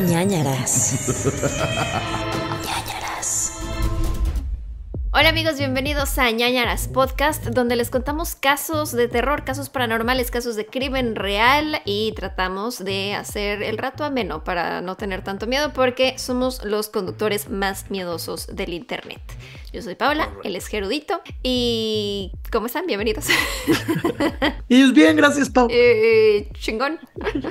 ñañaras. Hola amigos, bienvenidos a Ñañaras Podcast, donde les contamos casos de terror, casos paranormales, casos de crimen real y tratamos de hacer el rato ameno para no tener tanto miedo porque somos los conductores más miedosos del internet. Yo soy Paula, él es Gerudito y ¿cómo están? Bienvenidos. es bien, gracias Paula. Eh, eh, chingón.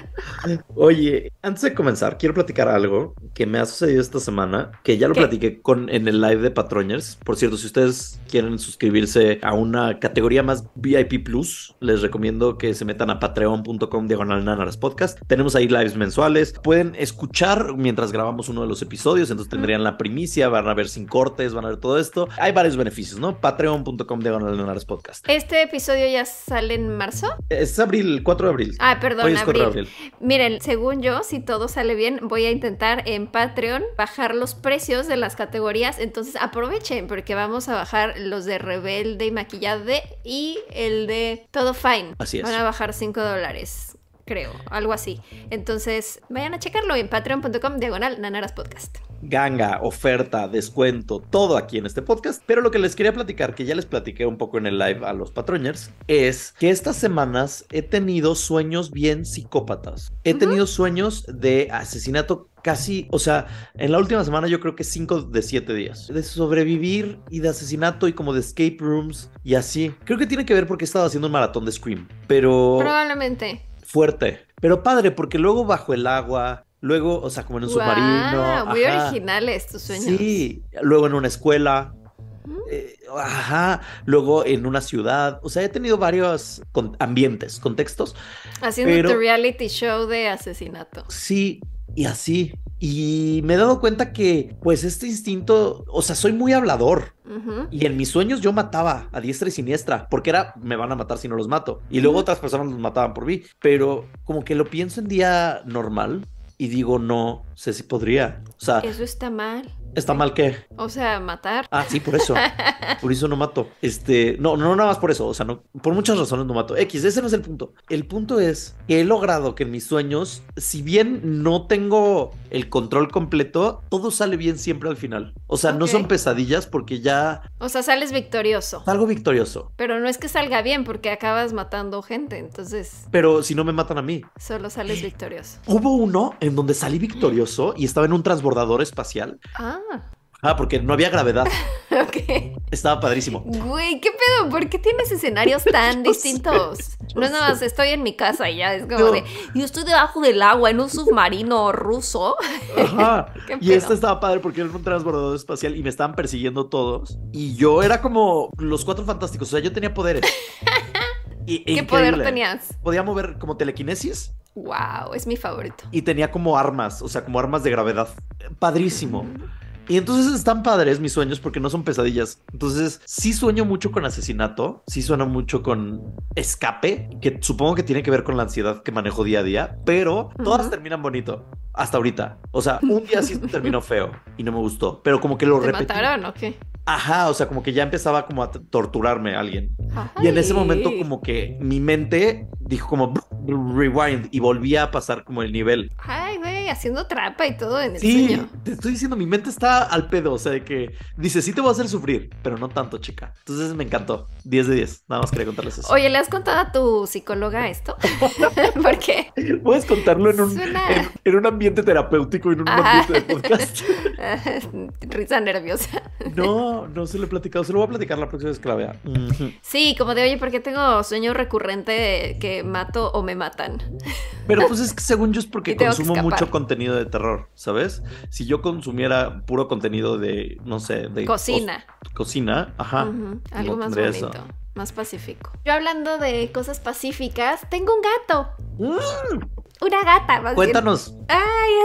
Oye, antes de comenzar, quiero platicar algo que me ha sucedido esta semana, que ya lo platiqué con, en el live de Patroñers, por cierto si ustedes quieren suscribirse a una categoría más VIP Plus, les recomiendo que se metan a patreon.com diagonal nanaras podcast. Tenemos ahí lives mensuales. Pueden escuchar mientras grabamos uno de los episodios, entonces tendrían la primicia, van a ver sin cortes, van a ver todo esto. Hay varios beneficios, ¿no? Patreon.com diagonal nanaras podcast. ¿Este episodio ya sale en marzo? Es abril, 4 de abril. Ah, perdón, abril. abril. Miren, según yo, si todo sale bien, voy a intentar en Patreon bajar los precios de las categorías, entonces aprovechen porque va vamos a bajar los de Rebelde y Maquillade y el de Todo Fine. Así es. Van a bajar 5 dólares creo, algo así. Entonces, vayan a checarlo en patreon.com diagonal Nanaras Podcast. Ganga, oferta, descuento, todo aquí en este podcast. Pero lo que les quería platicar, que ya les platiqué un poco en el live a los patroñers, es que estas semanas he tenido sueños bien psicópatas. He tenido sueños de asesinato casi, o sea, en la última semana yo creo que cinco de siete días. De sobrevivir y de asesinato y como de escape rooms y así. Creo que tiene que ver porque he estado haciendo un maratón de Scream, pero... Probablemente. Fuerte. Pero padre, porque luego bajo el agua, luego, o sea, como en un submarino. submarino. Muy originales tus sueños. Sí, luego en una escuela. Eh, ajá, luego en una ciudad, o sea, he tenido varios ambientes, contextos. Haciendo tu reality show de asesinato. Sí, y así. Y me he dado cuenta que, pues, este instinto, o sea, soy muy hablador. Y en mis sueños yo mataba a diestra y siniestra, porque era, me van a matar si no los mato. Y luego otras personas los mataban por mí. Pero como que lo pienso en día normal y digo, no sé si podría. O sea, eso está mal. ¿Está mal qué? O sea, matar. Ah, sí, por eso. Por eso no mato. Este, no, no nada más por eso. O sea, no, por muchas razones no mato. X, ese no es el punto. El punto es que he logrado que en mis sueños, si bien no tengo el control completo, todo sale bien siempre al final. O sea, no son pesadillas porque ya. O sea, sales victorioso. Salgo victorioso. Pero no es que salga bien porque acabas matando gente, entonces. Pero si no me matan a mí. Solo sales victorioso. Hubo uno en donde salí victorioso y estaba en un transbordador espacial. Ah. Ah. porque no había gravedad. Ok. Estaba padrísimo. Güey, ¿qué pedo? ¿Por qué tienes escenarios tan distintos? No, no más, estoy en mi casa y ya es como de, yo estoy debajo del agua en un submarino ruso. Ajá. y esto estaba padre porque era un transbordador espacial y me estaban persiguiendo todos. Y yo era como los cuatro fantásticos, o sea, yo tenía poderes. ¿Qué poder tenías? Podía mover como telequinesis. Wow, es mi favorito. Y tenía como armas, o sea, como armas de gravedad. Padrísimo. Y entonces están padres mis sueños porque no son pesadillas. Entonces sí sueño mucho con asesinato, sí suena mucho con escape, que supongo que tiene que ver con la ansiedad que manejo día a día, pero todas terminan bonito hasta ahorita. O sea, un día sí terminó feo y no me gustó, pero como que lo repetí. mataron o qué? Ajá, o sea, como que ya empezaba como a torturarme a alguien. Y en ese momento como que mi mente dijo como rewind y volvía a pasar como el nivel. Ay, güey, haciendo trampa y todo en el sí, Te estoy diciendo, mi mente está al pedo, o sea, de que dice, sí te voy a hacer sufrir, pero no tanto, chica. Entonces me encantó. 10 de 10. Nada más quería contarles eso. Oye, ¿le has contado a tu psicóloga esto? ¿Por qué? Puedes contarlo en un, ambiente terapéutico, y en un ambiente de podcast. Risa nerviosa. No no, se lo he platicado. Se lo voy a platicar la próxima vez que la vea. Sí, como de, oye, porque tengo sueño recurrente que mato o me matan? Pero pues es que según yo es porque consumo mucho contenido de terror, ¿sabes? Si yo consumiera puro contenido de, no sé, de... Cocina. Cocina, ajá. Algo más bonito. más pacífico. Yo hablando de cosas pacíficas, tengo un gato. Mm una gata. Cuéntanos. Ay,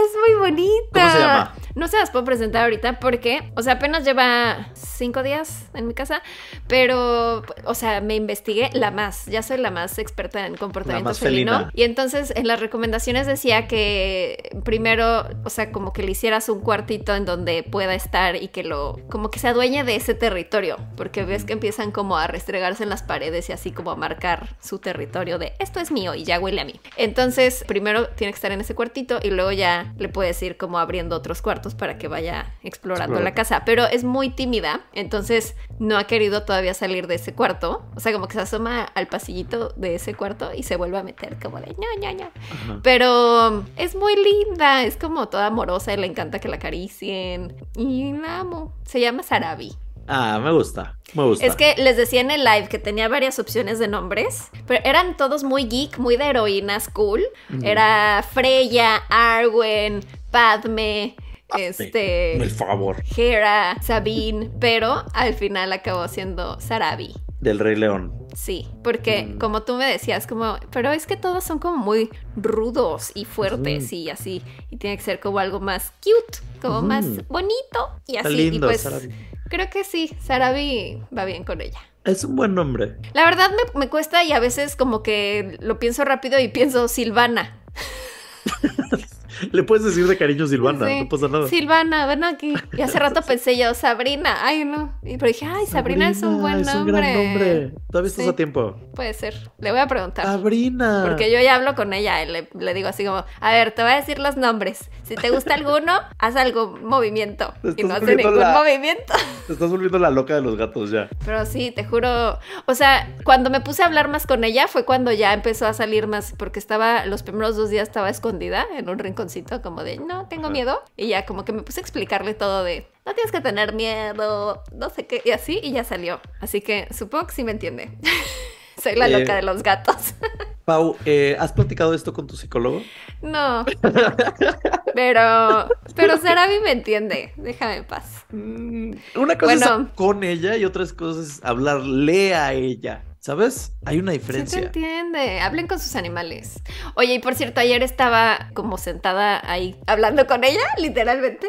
es muy bonita. ¿Cómo se llama? No se las puedo presentar ahorita porque, o sea, apenas lleva cinco días en mi casa, pero, o sea, me investigué la más. Ya soy la más experta en comportamiento felino. Y entonces en las recomendaciones decía que primero, o sea, como que le hicieras un cuartito en donde pueda estar y que lo, como que se adueñe de ese territorio, porque ves que empiezan como a restregarse en las paredes y así como a marcar su territorio de esto es mío y ya huele a mí. Entonces, primero primero tiene que estar en ese cuartito y luego ya le puedes ir como abriendo otros cuartos para que vaya explorando la casa. Pero es muy tímida, entonces no ha querido todavía salir de ese cuarto. O sea, como que se asoma al pasillito de ese cuarto y se vuelve a meter como de ño, ño, ño. Pero um, es muy linda, es como toda amorosa y le encanta que la acaricien. Y la amo. Se llama Sarabi. Ah, me gusta, me gusta. Es que les decía en el live que tenía varias opciones de nombres, pero eran todos muy geek, muy de heroínas cool. Era Freya, Arwen, Padme, este. El favor. Hera, Sabine, pero al final acabó siendo Sarabi. Del Rey León. Sí, porque mm. como tú me decías, como, pero es que todos son como muy rudos y fuertes y así, y tiene que ser como algo más cute, como más bonito y así. Lindo, y pues Creo que sí, Sarabi va bien con ella. Es un buen nombre. La verdad me, me cuesta y a veces como que lo pienso rápido y pienso Silvana. Le puedes decir de cariño Silvana, no pasa nada. Silvana, ven aquí. Y hace rato pensé yo, Sabrina, ay no. pero dije, ay, Sabrina, es un buen es Un gran nombre. Todavía estás a tiempo. Puede ser. Le voy a preguntar. Sabrina. Porque yo ya hablo con ella y le, digo así como, a ver, te voy a decir los nombres. Si te gusta alguno, haz algún movimiento. Y no hace ningún movimiento. Te estás volviendo la loca de los gatos ya. Pero sí, te juro. O sea, cuando me puse a hablar más con ella fue cuando ya empezó a salir más, porque estaba, los primeros dos días estaba escondida en un rincón como de, no, tengo miedo. Y ya como que me puse a explicarle todo de, no tienes que tener miedo, no sé qué, y así, y ya salió. Así que supongo que sí me entiende. Soy la eh, loca de los gatos. Pau, eh, ¿has platicado esto con tu psicólogo? No. pero, pero Sarabi me entiende. Déjame en paz. Mm, una cosa es con ella y otras cosas es hablarle a ella. ¿Sabes? Hay una diferencia. Se entiende. Hablen con sus animales. Oye, y por cierto, ayer estaba como sentada ahí hablando con ella, literalmente,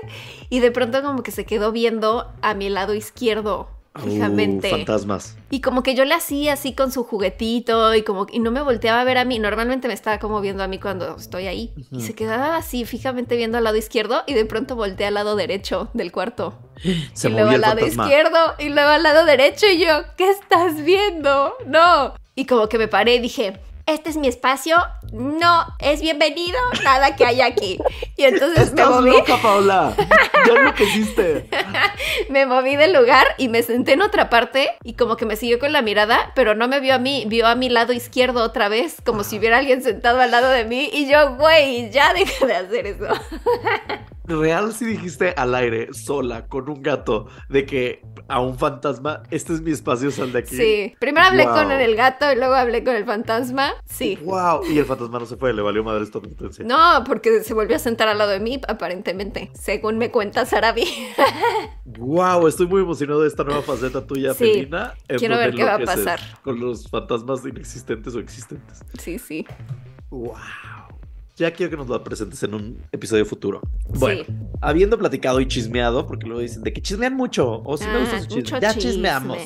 y de pronto como que se quedó viendo a mi lado izquierdo fijamente. Uh, fantasmas. Y como que yo le hacía así con su juguetito y como y no me volteaba a ver a mí. Normalmente me estaba como viendo a mí cuando estoy ahí. Y se quedaba así fijamente viendo al lado izquierdo y de pronto volteé al lado derecho del cuarto. Se y luego al lado izquierdo y luego al lado derecho y yo, ¿qué estás viendo? No. Y como que me paré y dije, este es mi espacio, no es bienvenido nada que haya aquí. Y entonces me moví. Loca, Paola. Ya lo que hiciste. me moví del lugar y me senté en otra parte y como que me siguió con la mirada, pero no me vio a mí, vio a mi lado izquierdo otra vez, como si hubiera alguien sentado al lado de mí y yo, güey, ya deja de hacer eso. real si dijiste al aire, sola, con un gato, de que a un fantasma, este es mi espacio, sal de aquí. Sí, primero hablé con el gato y luego hablé con el fantasma, sí. Wow, y el fantasma no se fue, le valió madre esta No, porque se volvió a sentar al lado de mí, aparentemente, según me cuenta Sarabi. wow, estoy muy emocionado de esta nueva faceta tuya, sí. Quiero ver qué va a pasar. Con los fantasmas inexistentes o existentes. Sí, sí. Wow ya quiero que nos lo presentes en un episodio futuro. Bueno, habiendo platicado y chismeado, porque luego dicen de que chismean mucho, o si me ah, chisme, ya chismeamos.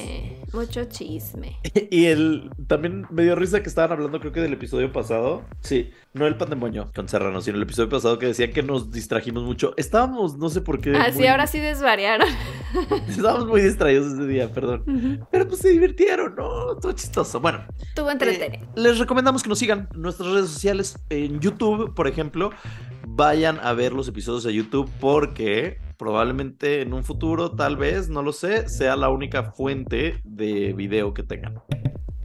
Mucho chisme. Y el también me dio risa que estaban hablando, creo que del episodio pasado. Sí, no el pandemonio con Serrano, sino el episodio pasado que decían que nos distrajimos mucho. Estábamos, no sé por qué. Así ah, ahora sí desvariaron. Estábamos muy distraídos ese día, perdón. Pero pues se divirtieron, ¿no? Todo chistoso. Bueno. Estuvo eh, entretenido. les recomendamos que nos sigan nuestras redes sociales, en YouTube, por ejemplo vayan a ver los episodios de YouTube porque probablemente en un futuro, tal vez, no lo sé, sea la única fuente de video que tengan.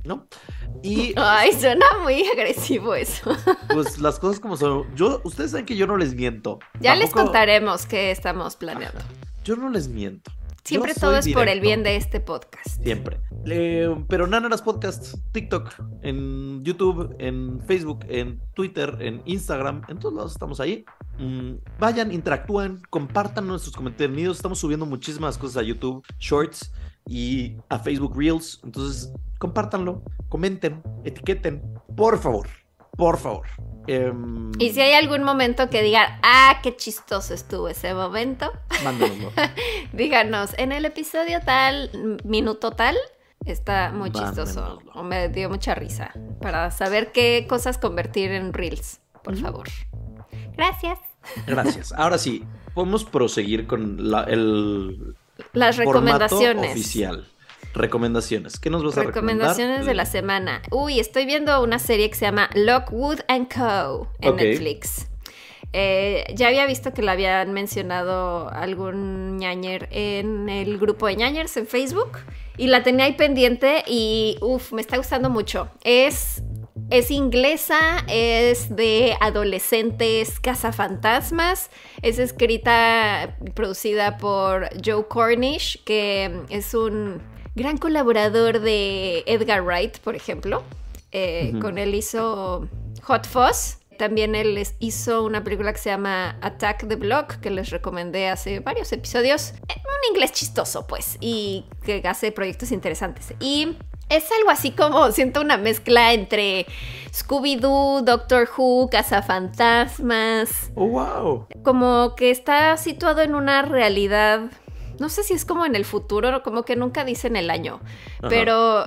¿No? Y. Ay, suena muy agresivo eso. Pues las cosas como son. Yo, ustedes saben que yo no les miento. Ya les contaremos qué estamos planeando. Yo no les miento. Siempre todo es por el bien de este podcast. Siempre. Eh, pero Nanaras Podcast, TikTok, en YouTube, en Facebook, en Twitter, en Instagram, en todos lados estamos ahí. Mm, vayan, interactúen, compartan nuestros contenidos. Estamos subiendo muchísimas cosas a YouTube, Shorts y a Facebook Reels. Entonces, compártanlo, comenten, etiqueten, por favor. Por favor. Em, y si hay algún momento que digan, ah, qué chistoso estuvo ese momento, díganos, en el episodio tal, minuto tal, está muy chistoso o me dio mucha risa para saber qué cosas convertir en reels, por favor. Gracias. Gracias. Ahora sí, podemos proseguir con el... Las recomendaciones. Oficial. Recomendaciones. ¿Qué nos vas a recomendar? Recomendaciones de la semana. Uy, estoy viendo una serie que se llama Lockwood and Co. en Netflix. Eh, ya había visto que la habían mencionado algún ñañer en el grupo de ñañers en Facebook y la tenía ahí pendiente y uff, me está gustando mucho. Es, es inglesa, es de adolescentes cazafantasmas, es escrita, producida por Joe Cornish, que es un gran colaborador de Edgar Wright, por ejemplo. Eh, con él hizo Hot Fuzz. También él hizo una película que se llama Attack the Block, que les recomendé hace varios episodios. Eh, un inglés chistoso, pues, y que hace proyectos interesantes. Y es algo así como, siento una mezcla entre Scooby-Doo, Doctor Who, Cazafantasmas. Oh, wow. Como que está situado en una realidad no sé si es como en el futuro, o como que nunca dicen el año, pero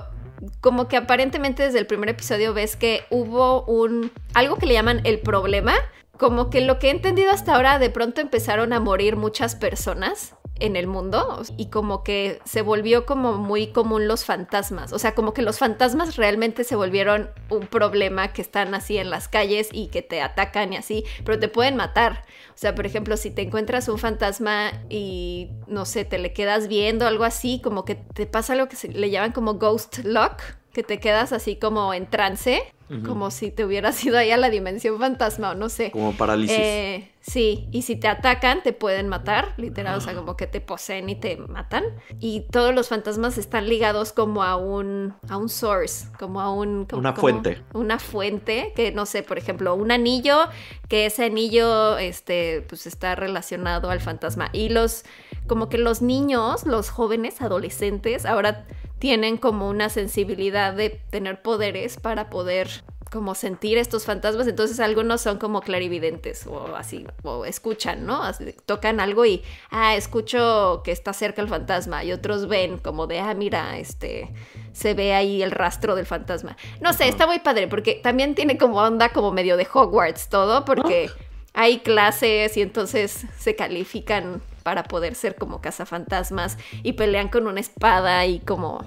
como que aparentemente desde el primer episodio ves que hubo un algo que le llaman el problema, como que lo que he entendido hasta ahora de pronto empezaron a morir muchas personas en el mundo y como que se volvió como muy común los fantasmas, o sea, como que los fantasmas realmente se volvieron un problema que están así en las calles y que te atacan y así, pero te pueden matar. O sea, por ejemplo, si te encuentras un fantasma y no sé, te le quedas viendo algo así, como que te pasa lo que se le llaman como ghost luck que te quedas así como en trance, como si te hubieras ido ahí a la dimensión fantasma o no sé. Como parálisis. Eh, sí, y si te atacan te pueden matar, literal, o sea, ah. como que te poseen y te matan. Y todos los fantasmas están ligados como a un, a un source, como a un... una fuente. una fuente, que no sé, por ejemplo, un anillo, que ese anillo, este, pues está relacionado al fantasma. Y los, como que los niños, los jóvenes, adolescentes, ahora tienen como una sensibilidad de tener poderes para poder como sentir estos fantasmas, entonces algunos son como clarividentes o así, o escuchan, ¿no? tocan algo y, ah, escucho que está cerca el fantasma y otros ven como de, ah, mira, este, se ve ahí el rastro del fantasma. No sé, está muy padre porque también tiene como onda como medio de Hogwarts todo, porque hay clases y entonces se califican para poder ser como cazafantasmas y pelean con una espada y como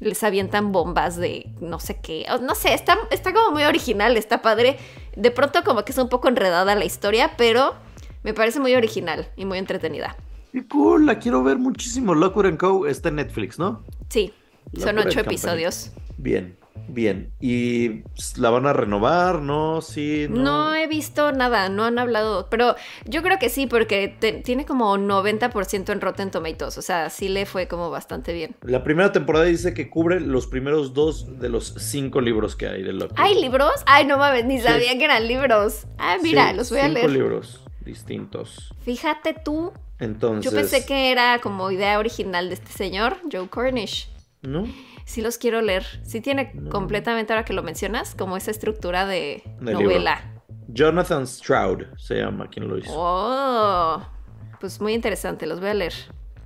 les avientan bombas de no sé qué. No sé, está, está como muy original, está padre. De pronto como que es un poco enredada la historia, pero me parece muy original y muy entretenida. Y cool, la quiero ver muchísimo. Lockwood Co. está en Netflix, ¿no? Sí, son ocho episodios. Bien, Bien, ¿y la van a renovar? ¿No? Sí. No. he visto nada, no han hablado, pero yo creo que sí, porque tiene como 90% en Rotten Tomatoes, o sea, sí le fue como bastante bien. La primera temporada dice que cubre los primeros dos de los cinco libros que hay de Loki. ¿Hay libros? Ay, no mames, ni sabía que eran libros. Ah, mira, los voy a leer. Cinco libros distintos. Fíjate tú. Entonces. Yo pensé que era como idea original de este señor, Joe Cornish. ¿No? sí los quiero leer. Sí tiene mm. completamente, ahora que lo mencionas, como esa estructura de novela. Jonathan Stroud se llama quien lo hizo. Oh, pues muy interesante, los voy a leer.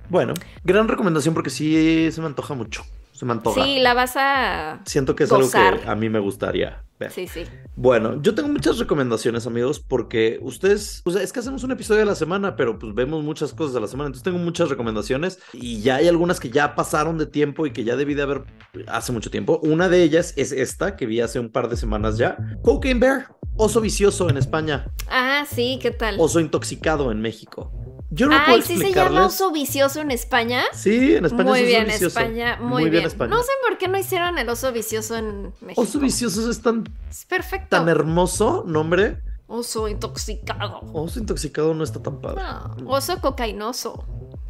Bueno, gran recomendación porque sí se me antoja mucho. Se me antoja. Sí, la vas a. Siento que es algo que a mí me gustaría. Sí, sí. Bueno, yo tengo muchas recomendaciones, amigos, porque ustedes, o sea, es que hacemos un episodio a la semana, pero pues vemos muchas cosas de la semana, entonces tengo muchas recomendaciones y ya hay algunas que ya pasaron de tiempo y que ya debí de haber hace mucho tiempo. Una de ellas es esta que vi hace un par de semanas ya, Cocaine Bear, oso vicioso en España. Ah, sí, ¿qué tal? Oso intoxicado en México. Yo no Ay, ¿sí se llama oso vicioso en España? Sí, en España muy es oso bien, España, muy, bien. España. No sé por qué no hicieron el oso vicioso en México. Oso vicioso es tan... Es perfecto. Tan hermoso nombre. Oso intoxicado. Oso intoxicado no está tan padre. oso cocainoso.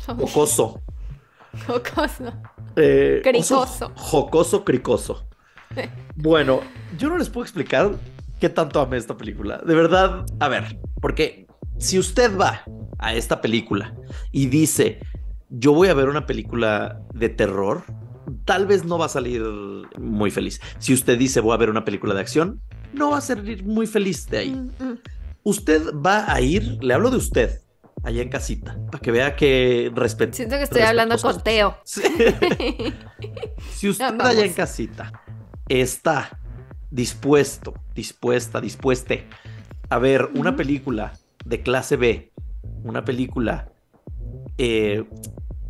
Jocoso. Jocoso. Eh, cricoso. jocoso, cricoso. bueno, yo no les puedo explicar qué tanto amé esta película. De verdad, a ver, porque si usted va a esta película y dice, yo voy a ver una película de terror, tal vez no va a salir muy feliz. Si usted dice, voy a ver una película de acción, no va a salir muy feliz de ahí. Mm, mm. Usted va a ir, le hablo de usted, allá en casita, para que vea que respeto. Siento que estoy hablando con Teo. si usted allá en casita está dispuesto, dispuesta, dispueste a ver una película de clase B, una película eh,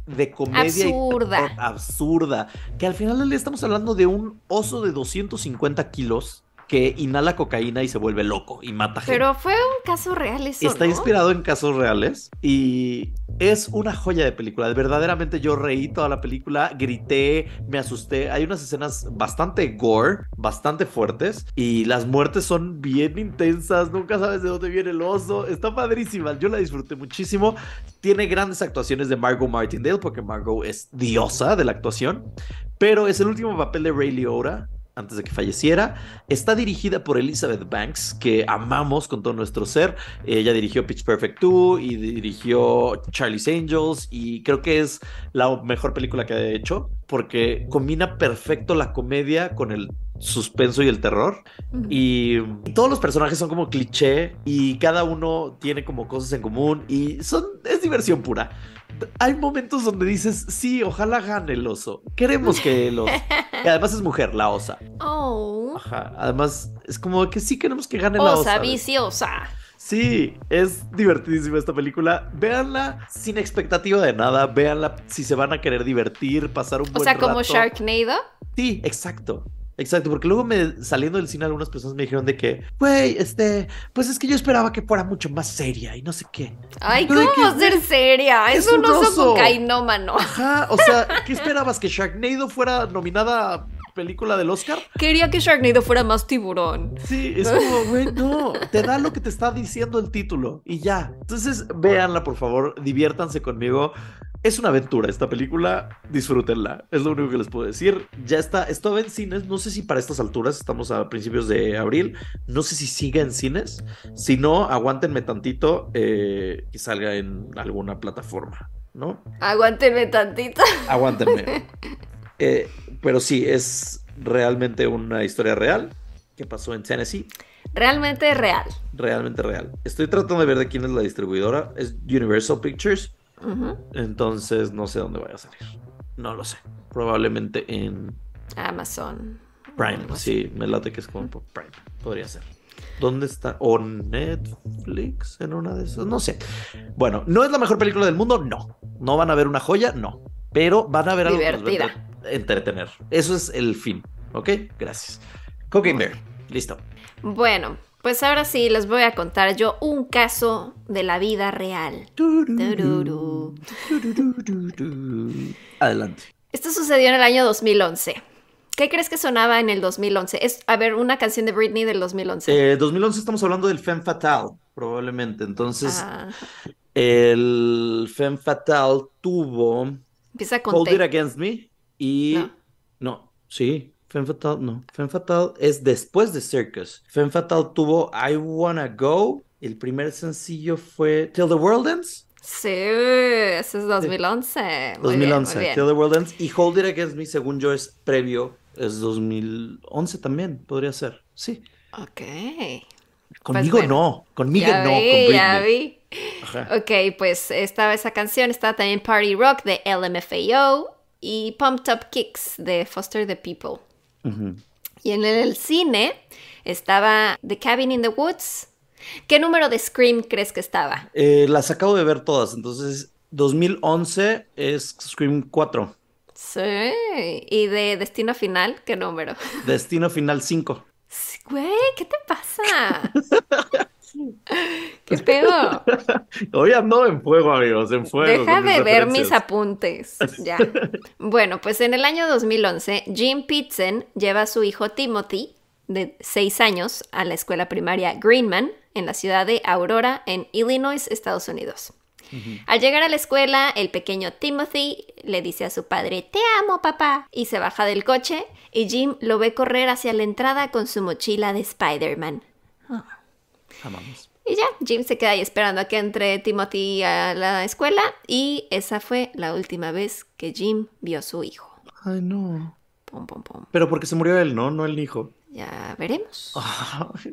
de comedia absurda. absurda, que al final le estamos hablando de un oso de 250 kilos que inhala cocaína y se vuelve loco y mata gente. Pero fue un caso real eso, Está inspirado en casos reales y es una joya de película. Verdaderamente yo reí toda la película, grité, me asusté. Hay unas escenas bastante gore, bastante fuertes y las muertes son bien intensas. Nunca sabes de dónde viene el oso. Está padrísima. Yo la disfruté muchísimo. Tiene grandes actuaciones de Margot Martindale porque Margot es diosa de la actuación. Pero es el último papel de Ray Liotta antes de que falleciera. Está dirigida por Elizabeth Banks, que amamos con todo nuestro ser. Ella dirigió Pitch Perfect 2 y dirigió Charlie's Angels y creo que es la mejor película que ha hecho porque combina perfecto la comedia con el suspenso y el terror. Y todos los personajes son como cliché y cada uno tiene como cosas en común y son es diversión pura hay momentos donde dices, sí, ojalá gane el oso. Queremos que el oso. Y además es mujer, la osa. Oh. Además, es como que sí queremos que gane la osa. viciosa. Sí, es divertidísima esta película. Véanla sin expectativa de nada. Véanla si se van a querer divertir, pasar un O sea, como Sharknado. Sí, exacto. Exacto, porque luego me, saliendo del cine algunas personas me dijeron de que, güey, este, pues es que yo esperaba que fuera mucho más seria y no sé qué. Ay, ¿cómo va ser seria? Es, es un, oso, cocainómano. Ajá, o sea, ¿qué esperabas? ¿Que Sharknado fuera nominada a película del Oscar? Quería que Sharknado fuera más tiburón. Sí, es como, güey, no, te da lo que te está diciendo el título y ya. Entonces, véanla, por favor, diviértanse conmigo. Es una aventura esta película, disfrútenla, es lo único que les puedo decir. Ya está, estaba en cines, no sé si para estas alturas, estamos a principios de abril, no sé si siga en cines, si no, aguántenme tantito eh, que y salga en alguna plataforma, ¿no? Aguántenme tantito. Aguántenme. Eh, pero sí, es realmente una historia real que pasó en Tennessee. Realmente real. Realmente real. Estoy tratando de ver de quién es la distribuidora, es Universal Pictures entonces no sé dónde vaya a salir. No lo sé. Probablemente en Amazon. Prime, sí, me late que es como Prime. Podría ser. ¿Dónde está? ¿O Netflix? En una de esas. No sé. Bueno, ¿no es la mejor película del mundo? No. ¿No van a ver una joya? No. Pero van a ver algo Divertida. entretener. Eso es el fin. ¿Ok? Gracias. Cooking Bear. Listo. Bueno, pues ahora sí, les voy a contar yo un caso de la vida real. Adelante. Esto sucedió en el año 2011. ¿Qué crees que sonaba en el 2011? Es, a ver, una canción de Britney del 2011. Eh, 2011 estamos hablando del Femme Fatal, probablemente. Entonces, ah. el Femme Fatal tuvo... Empieza con Hold It Against Me y... no sí. Femme Fatal no. Femme Fatale es después de Circus. Femme Fatal tuvo I Wanna Go. El primer sencillo fue Till the World Ends. Sí, ese es 2011. 2011, Till the World Ends. Y Hold It Against Me, según yo, es previo. Es 2011 también, podría ser. Sí. Ok. Conmigo pues no, conmigo no. Vi, ya vi. Ok, pues estaba esa canción, está también Party Rock de LMFAO y Pumped Up Kicks de Foster the People. Y en el cine estaba The Cabin in the Woods. ¿Qué número de Scream crees que estaba? Eh, las acabo de ver todas, entonces 2011 es Scream 4. Sí, y de Destino Final, ¿qué número? Destino Final 5. Güey, ¿qué te pasa? ¿Qué pedo? Hoy ando en fuego, amigos, en fuego. Deja de ver mis apuntes. Ya. bueno, pues en el año 2011, Jim Pitsen lleva a su hijo Timothy, de 6 años, a la escuela primaria Greenman, en la ciudad de Aurora, en Illinois, Estados Unidos. Al llegar a la escuela, el pequeño Timothy le dice a su padre, Te amo, papá, y se baja del coche, y Jim lo ve correr hacia la entrada con su mochila de Spider-Man. Y ya, Jim se queda ahí esperando a que entre Timothy a la escuela y esa fue la última vez que Jim vio a su hijo. Ay, no. Pum, pum, pum. Pero porque se murió él, ¿no? No el hijo. Ya veremos.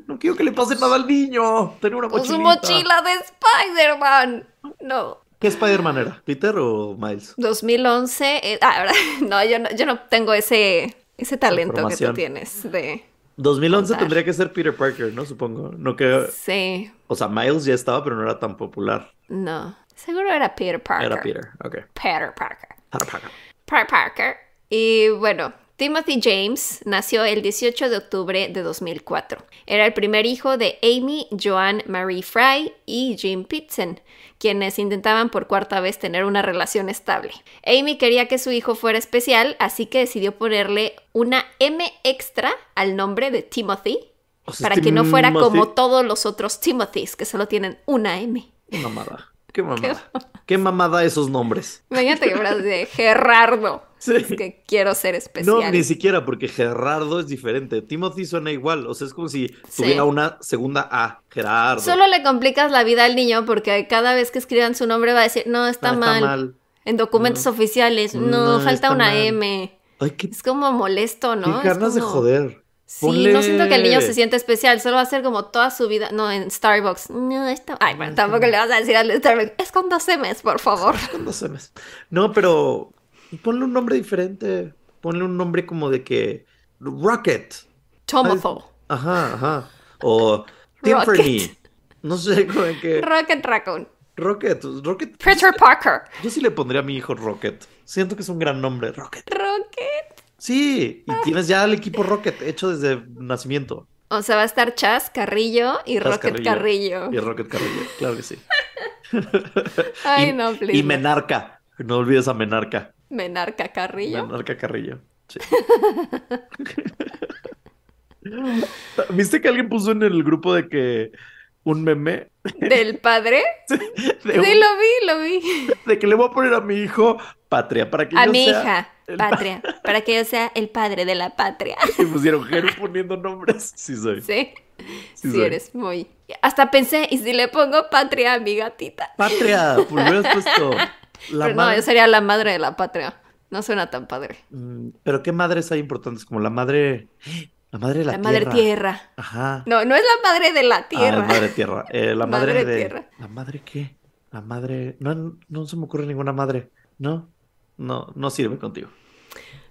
no quiero que le pase nada al niño. Tener una mochila. su mochila de Spider-Man. No. ¿Qué Spider-Man era? ¿Peter o Miles? 2011. Eh, ah, no, yo no, yo no tengo ese, ese talento que tú tienes de 2011 tendría que ser Peter Parker, ¿no? Supongo. No que... Sí. O sea, Miles ya estaba, pero no era tan popular. No. Seguro era Peter Parker. Era Peter, ok. Peter Parker. Peter Parker. Peter Parker. Y bueno, Timothy James nació el 18 de octubre de 2004. Era el primer hijo de Amy Joanne Marie Fry y Jim Pitsen, quienes intentaban por cuarta vez tener una relación estable. Amy quería que su hijo fuera especial, así que decidió ponerle una M extra al nombre de Timothy para que no fuera como todos los otros Timothys, que solo tienen una M. Qué mamada. Qué mamada. Qué, mamada esos nombres. Imagínate que de Gerardo que quiero ser especial. No, ni siquiera, porque Gerardo es diferente. Timothy suena igual. O sea, es como si tuviera una segunda A, Gerardo. Solo le complicas la vida al niño porque cada vez que escriban su nombre va a decir, no, está, ah, mal. En documentos oficiales, no, falta una M. Es como molesto, ¿no? Qué ganas de joder. Sí, no siento que el niño se siente especial, solo va a ser como toda su vida, no, en Starbucks, no, Ay, bueno, ah, tampoco le vas a decir al Starbucks, es con dos M's, por favor. Es con dos M's. No, pero ponle un nombre diferente. Ponle un nombre como de que. Rocket. Tomotho. Ajá, ajá. O Tiffany. No sé, ¿cómo de que. Rocket Raccoon. Rocket, Rocket. Peter Parker. Yo sí le pondría a mi hijo Rocket. Siento que es un gran nombre, Rocket. Rocket. Sí, y ah. tienes ya el equipo Rocket hecho desde nacimiento. O sea, va a estar Chas Carrillo y Rocket Carrillo. Y Rocket Carrillo, claro que sí. Ay, no, please. Y Menarca. No olvides a Menarca. Menarca Carrillo. Menarca Carrillo, sí. ¿Viste que alguien puso en el grupo de que un meme? ¿Del padre? sí, lo vi, lo vi. De que le voy a poner a mi hijo patria para que a mi hija patria para que yo sea el padre de la patria. Y pusieron poniendo nombres. Sí soy. Sí. Sí, eres muy. Hasta pensé y si le pongo patria a mi gatita. Patria, por lo menos puesto no, yo sería la madre de la patria. No suena tan padre. Mm, pero ¿qué madres hay importantes? Como la madre... La madre de la, tierra. La madre tierra. Ajá. No, no es la madre de la ah, tierra. la madre tierra. la madre, de... Eh, ¿La madre qué? La madre... No, no se me ocurre ninguna madre. No, no, no sirve contigo.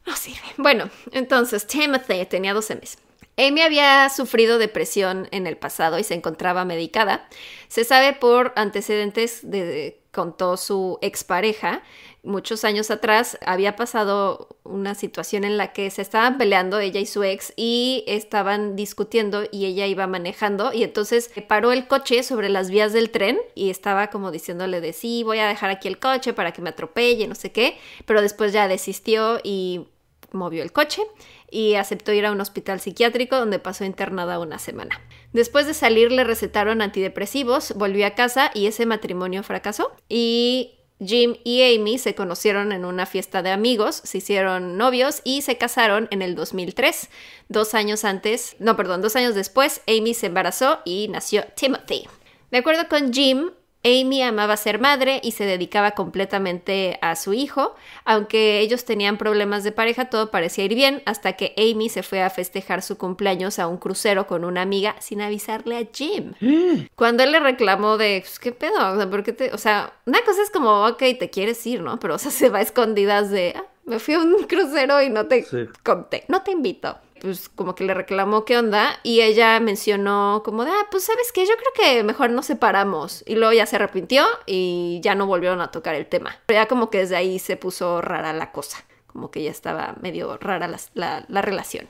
No sirve. Bueno, entonces Timothy tenía 12 meses. Amy había sufrido depresión en el pasado y se encontraba medicada. Se sabe por antecedentes de contó su expareja, muchos años atrás había pasado una situación en la que se estaban peleando ella y su ex y estaban discutiendo y ella iba manejando y entonces paró el coche sobre las vías del tren y estaba como diciéndole de sí, voy a dejar aquí el coche para que me atropelle, no sé qué, pero después ya desistió y movió el coche y aceptó ir a un hospital psiquiátrico donde pasó internada una semana. Después de salir le recetaron antidepresivos, volvió a casa y ese matrimonio fracasó y Jim y Amy se conocieron en una fiesta de amigos, se hicieron novios y se casaron en el 2003. Dos años antes, no, perdón, dos años después, Amy se embarazó y nació Timothy. De acuerdo con Jim, Amy amaba ser madre y se dedicaba completamente a su hijo. Aunque ellos tenían problemas de pareja, todo parecía ir bien hasta que Amy se fue a festejar su cumpleaños a un crucero con una amiga sin avisarle a Jim. Mm. Cuando él le reclamó de, pues, ¿qué pedo? O sea, te...? O sea, una cosa es como, ok, te quieres ir, ¿no? Pero, sea, se va a escondidas de, ah, me fui a un crucero y no te conté, no te invito pues como que le reclamó qué onda y ella mencionó como de, ah, pues sabes que yo creo que mejor nos separamos. Y luego ya se arrepintió y ya no volvieron a tocar el tema. Pero ya como que desde ahí se puso rara la cosa, como que ya estaba medio rara la, relación.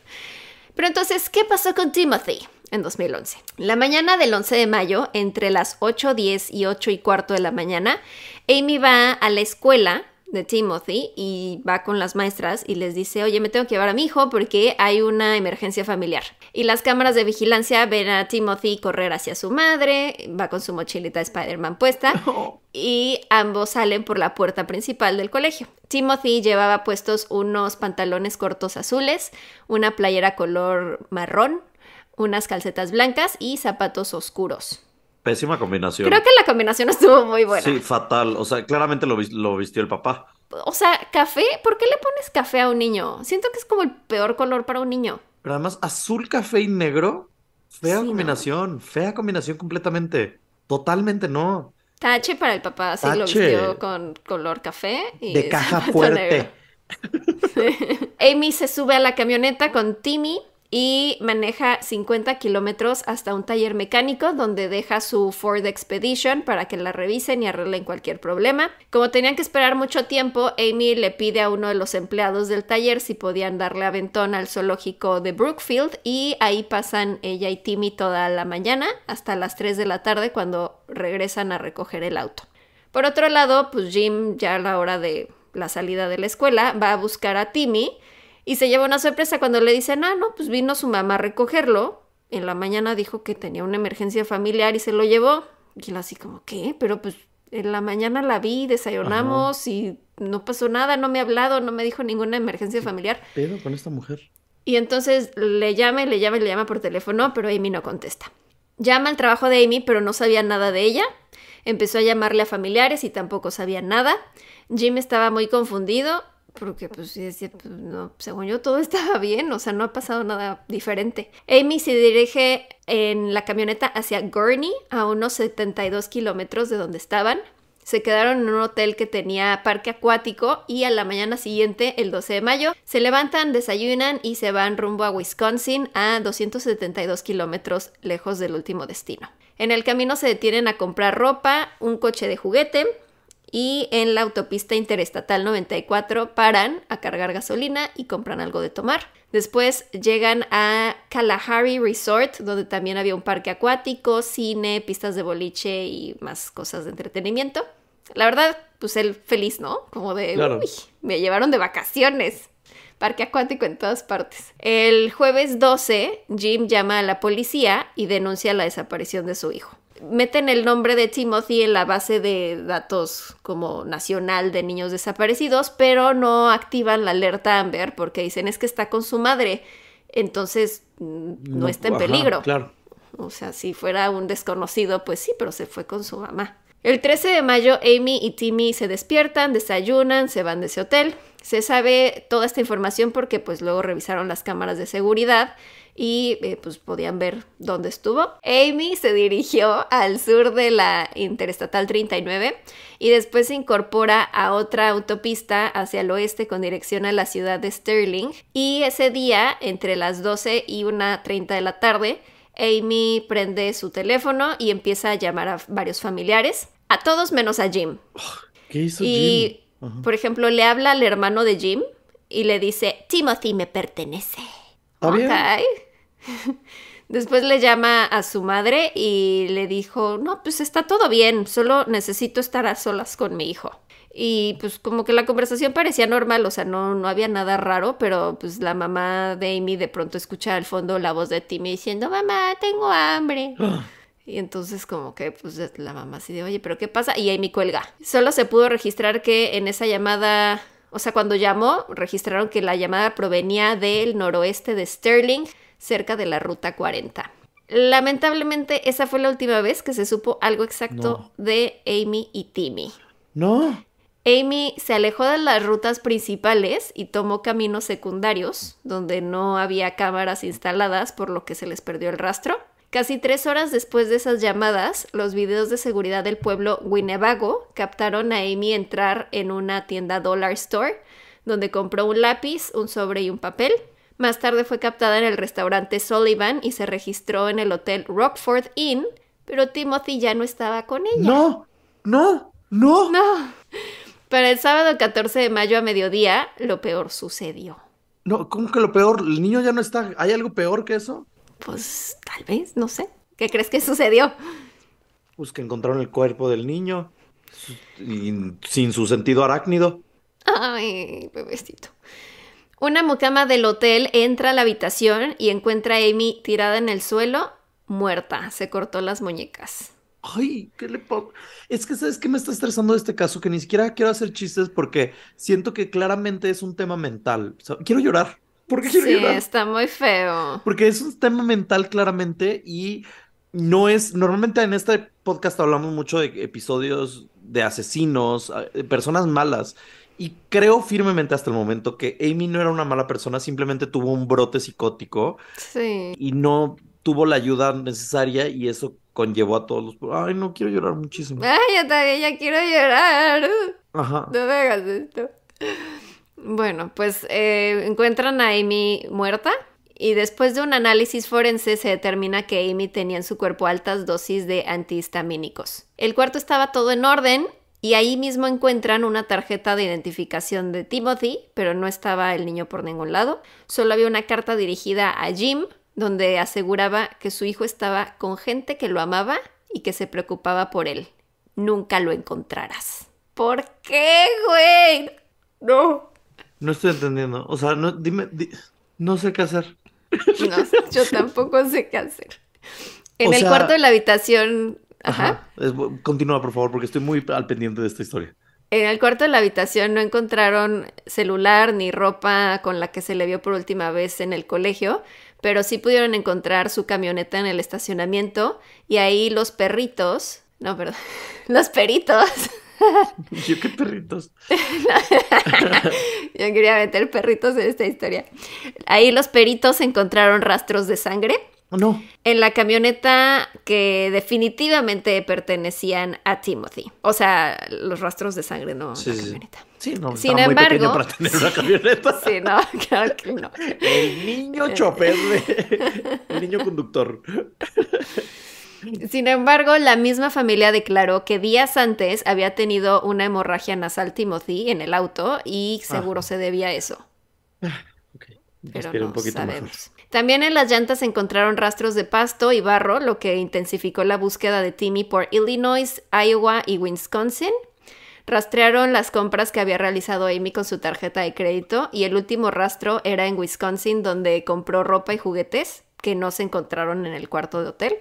Pero entonces, ¿qué pasó con Timothy? en 2011. La mañana del 11 de mayo, entre las 8.10 y 8 y cuarto de la mañana, Amy va a la escuela de Timothy y va con las maestras y les dice, oye, me tengo que llevar a mi hijo porque hay una emergencia familiar. Y las cámaras de vigilancia ven a Timothy correr hacia su madre, va con su mochilita Spider-Man puesta y ambos salen por la puerta principal del colegio. Timothy llevaba puestos unos pantalones cortos azules, una playera color marrón, unas calcetas blancas y zapatos oscuros pésima combinación. Creo que la combinación estuvo muy buena. Sí, fatal. O sea, claramente lo, vistió el papá. O sea, café, ¿por qué le pones café a un niño? Siento que es como el peor color para un niño. Pero además, azul, café y negro, fea combinación, fea combinación completamente. Totalmente no. Tache para el papá, sí lo vistió con color café y de caja fuerte. Amy se sube a la camioneta con Timmy y maneja 50 kilómetros hasta un taller mecánico donde deja su Ford Expedition para que la revisen y arreglen cualquier problema. Como tenían que esperar mucho tiempo, Amy le pide a uno de los empleados del taller si podían darle aventón al zoológico de Brookfield y ahí pasan ella y Timmy toda la mañana hasta las 3 de la tarde cuando regresan a recoger el auto. Por otro lado, pues Jim ya a la hora de la salida de la escuela va a buscar a Timmy y se lleva una sorpresa cuando le dicen, ah, no, pues vino su mamá a recogerlo. En la mañana dijo que tenía una emergencia familiar y se lo llevó. Y él así como, ¿qué? Pero pues en la mañana la vi, desayunamos y no pasó nada, no me ha hablado, no me dijo ninguna emergencia familiar. Pero con esta mujer. Y entonces le llama, le llama, y le llama por teléfono, pero Amy no contesta. Llama al trabajo de Amy, pero no sabía nada de ella. Empezó a llamarle a familiares y tampoco sabía nada. Jim estaba muy confundido porque pues, pues, no, según yo todo estaba bien, o sea, no ha pasado nada diferente. Amy se dirige en la camioneta hacia Gurney, a unos 72 kilómetros de donde estaban. Se quedaron en un hotel que tenía parque acuático y a la mañana siguiente, el 12 de mayo, se levantan, desayunan y se van rumbo a Wisconsin, a 272 kilómetros lejos del último destino. En el camino se detienen a comprar ropa, un coche de juguete, y en la autopista interestatal 94 paran a cargar gasolina y compran algo de tomar. Después llegan a Kalahari Resort, donde también había un parque acuático, cine, pistas de boliche y más cosas de entretenimiento. La verdad, pues el feliz, ¿no? Como de, uy, me llevaron de vacaciones. Parque acuático en todas partes. El jueves 12, Jim llama a la policía y denuncia la desaparición de su hijo meten el nombre de Timothy en la base de datos como nacional de niños desaparecidos, pero no activan la alerta Amber porque dicen es que está con su madre, entonces mm, no, está en peligro. Claro. O sea, si fuera un desconocido, pues sí, pero se fue con su mamá. El 13 de mayo, Amy y Timmy se despiertan, desayunan, se van de ese hotel. Se sabe toda esta información porque pues luego revisaron las cámaras de seguridad y eh, pues podían ver dónde estuvo. Amy se dirigió al sur de la Interestatal 39 y después se incorpora a otra autopista hacia el oeste con dirección a la ciudad de Sterling y ese día entre las 12 y 1.30 de la tarde Amy prende su teléfono y empieza a llamar a varios familiares, a todos menos a Jim. ¿Qué hizo Jim? Y, por ejemplo, le habla al hermano de Jim y le dice, Timothy me pertenece. ¿Está bien? Después le llama a su madre y le dijo, no, pues está todo bien, solo necesito estar a solas con mi hijo. Y pues como que la conversación parecía normal, o sea, no, no había nada raro, pero pues la mamá de Amy de pronto escucha al fondo la voz de Timmy diciendo, mamá, tengo hambre. Ah. Y entonces como que pues la mamá se de, oye, pero ¿qué pasa? Y Amy cuelga. Solo se pudo registrar que en esa llamada, o sea, cuando llamó, registraron que la llamada provenía del noroeste de Sterling, cerca de la Ruta 40. Lamentablemente esa fue la última vez que se supo algo exacto de Amy y Timmy. No. Amy se alejó de las rutas principales y tomó caminos secundarios, donde no había cámaras instaladas, por lo que se les perdió el rastro. Casi tres horas después de esas llamadas, los videos de seguridad del pueblo Winnebago captaron a Amy entrar en una tienda Dollar Store, donde compró un lápiz, un sobre y un papel. Más tarde fue captada en el restaurante Sullivan y se registró en el hotel Rockford Inn, pero Timothy ya no estaba con ella. No, no, no. No. Pero el sábado 14 de mayo a mediodía, lo peor sucedió. No, ¿cómo que lo peor? ¿El niño ya no está? ¿Hay algo peor que eso? Pues tal vez, no sé. ¿Qué crees que sucedió? Pues que encontraron el cuerpo del niño sin su sentido arácnido. Ay, bebecito. Una mucama del hotel entra a la habitación y encuentra a Amy tirada en el suelo, muerta. Se cortó las muñecas ay, ¿qué le pongo? Es que, ¿sabes que me está estresando este caso? Que ni siquiera quiero hacer chistes porque siento que claramente es un tema mental. quiero llorar. ¿Por sí, está muy feo. Porque es un tema mental claramente y no es, normalmente en este podcast hablamos mucho de episodios de asesinos, de eh, personas malas. Y creo firmemente hasta el momento que Amy no era una mala persona, simplemente tuvo un brote psicótico. Sí. Y no tuvo la ayuda necesaria y eso conllevó a todos los... Ay, no quiero llorar muchísimo. Ay, ah, yo también ya quiero llorar. Ajá. No me hagas esto. Bueno, pues eh, encuentran a Amy muerta y después de un análisis forense se determina que Amy tenía en su cuerpo altas dosis de antihistamínicos. El cuarto estaba todo en orden y ahí mismo encuentran una tarjeta de identificación de Timothy, pero no estaba el niño por ningún lado. Solo había una carta dirigida a Jim, donde aseguraba que su hijo estaba con gente que lo amaba y que se preocupaba por él. Nunca lo encontrarás. ¿Por qué, güey? No. No estoy entendiendo. O sea, no, dime, no sé qué hacer. No, yo tampoco sé qué hacer. En el cuarto de la habitación. Ajá. Continúa, por favor, porque estoy muy al pendiente de esta historia. En el cuarto de la habitación no encontraron celular ni ropa con la que se le vio por última vez en el colegio, pero sí pudieron encontrar su camioneta en el estacionamiento y ahí los perritos, no, perdón, los peritos. Yo qué perritos. Yo quería meter perritos en esta historia. Ahí los peritos encontraron rastros de sangre no. En la camioneta que definitivamente pertenecían a Timothy. O sea, los rastros de sangre, no sí, la camioneta. Sí, no, Sin embargo, una camioneta. Sí, no, claro que no. El niño chofer, el niño conductor. Sin embargo, la misma familia declaró que días antes había tenido una hemorragia nasal Timothy en el auto y seguro se debía a eso. Ah, un poquito sabemos. También en las llantas se encontraron rastros de pasto y barro, lo que intensificó la búsqueda de Timmy por Illinois, Iowa y Wisconsin. Rastrearon las compras que había realizado Amy con su tarjeta de crédito y el último rastro era en Wisconsin donde compró ropa y juguetes que no se encontraron en el cuarto de hotel.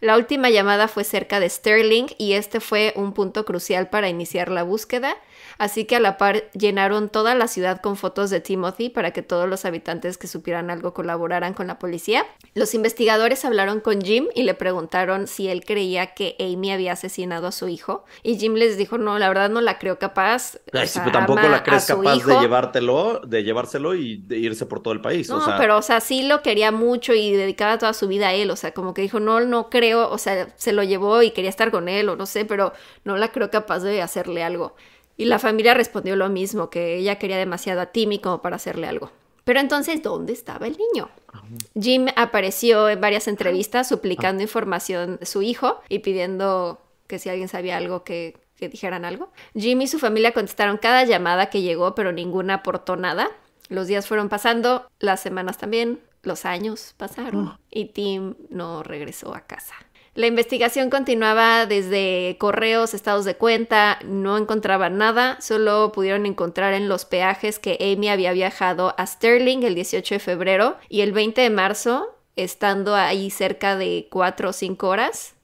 La última llamada fue cerca de Sterling y este fue un punto crucial para iniciar la búsqueda, así que a la par llenaron toda la ciudad con fotos de Timothy para que todos los habitantes que supieran algo colaboraran con la policía. Los investigadores hablaron con Jim y le preguntaron si él creía que Amy había asesinado a su hijo y Jim les dijo, no, la verdad no la creo capaz. Pues, tampoco la crees capaz de llevártelo, de llevárselo y de irse por todo el país. No, pero o sea, sí lo quería mucho y dedicaba toda su vida a él, o sea, como que dijo, no, no creo, o sea, se lo llevó y quería estar con él o no sé, pero no la creo capaz de hacerle algo. Y la familia respondió lo mismo, que ella quería demasiado a Timmy como para hacerle algo. Pero entonces, ¿dónde estaba el niño? Ah. Jim apareció en varias ah. entrevistas suplicando ah. información de su hijo y pidiendo que si alguien sabía algo que, que dijeran algo. Jim y su familia contestaron cada llamada que llegó, pero ninguna aportó nada. Los días fueron pasando, las semanas también, los años pasaron y Tim no regresó a casa. La investigación continuaba desde correos, estados de cuenta, no encontraban nada, solo pudieron encontrar en los peajes que Amy había viajado a Sterling el 18 de febrero y el 20 de marzo, estando ahí cerca de 4 o 5 horas.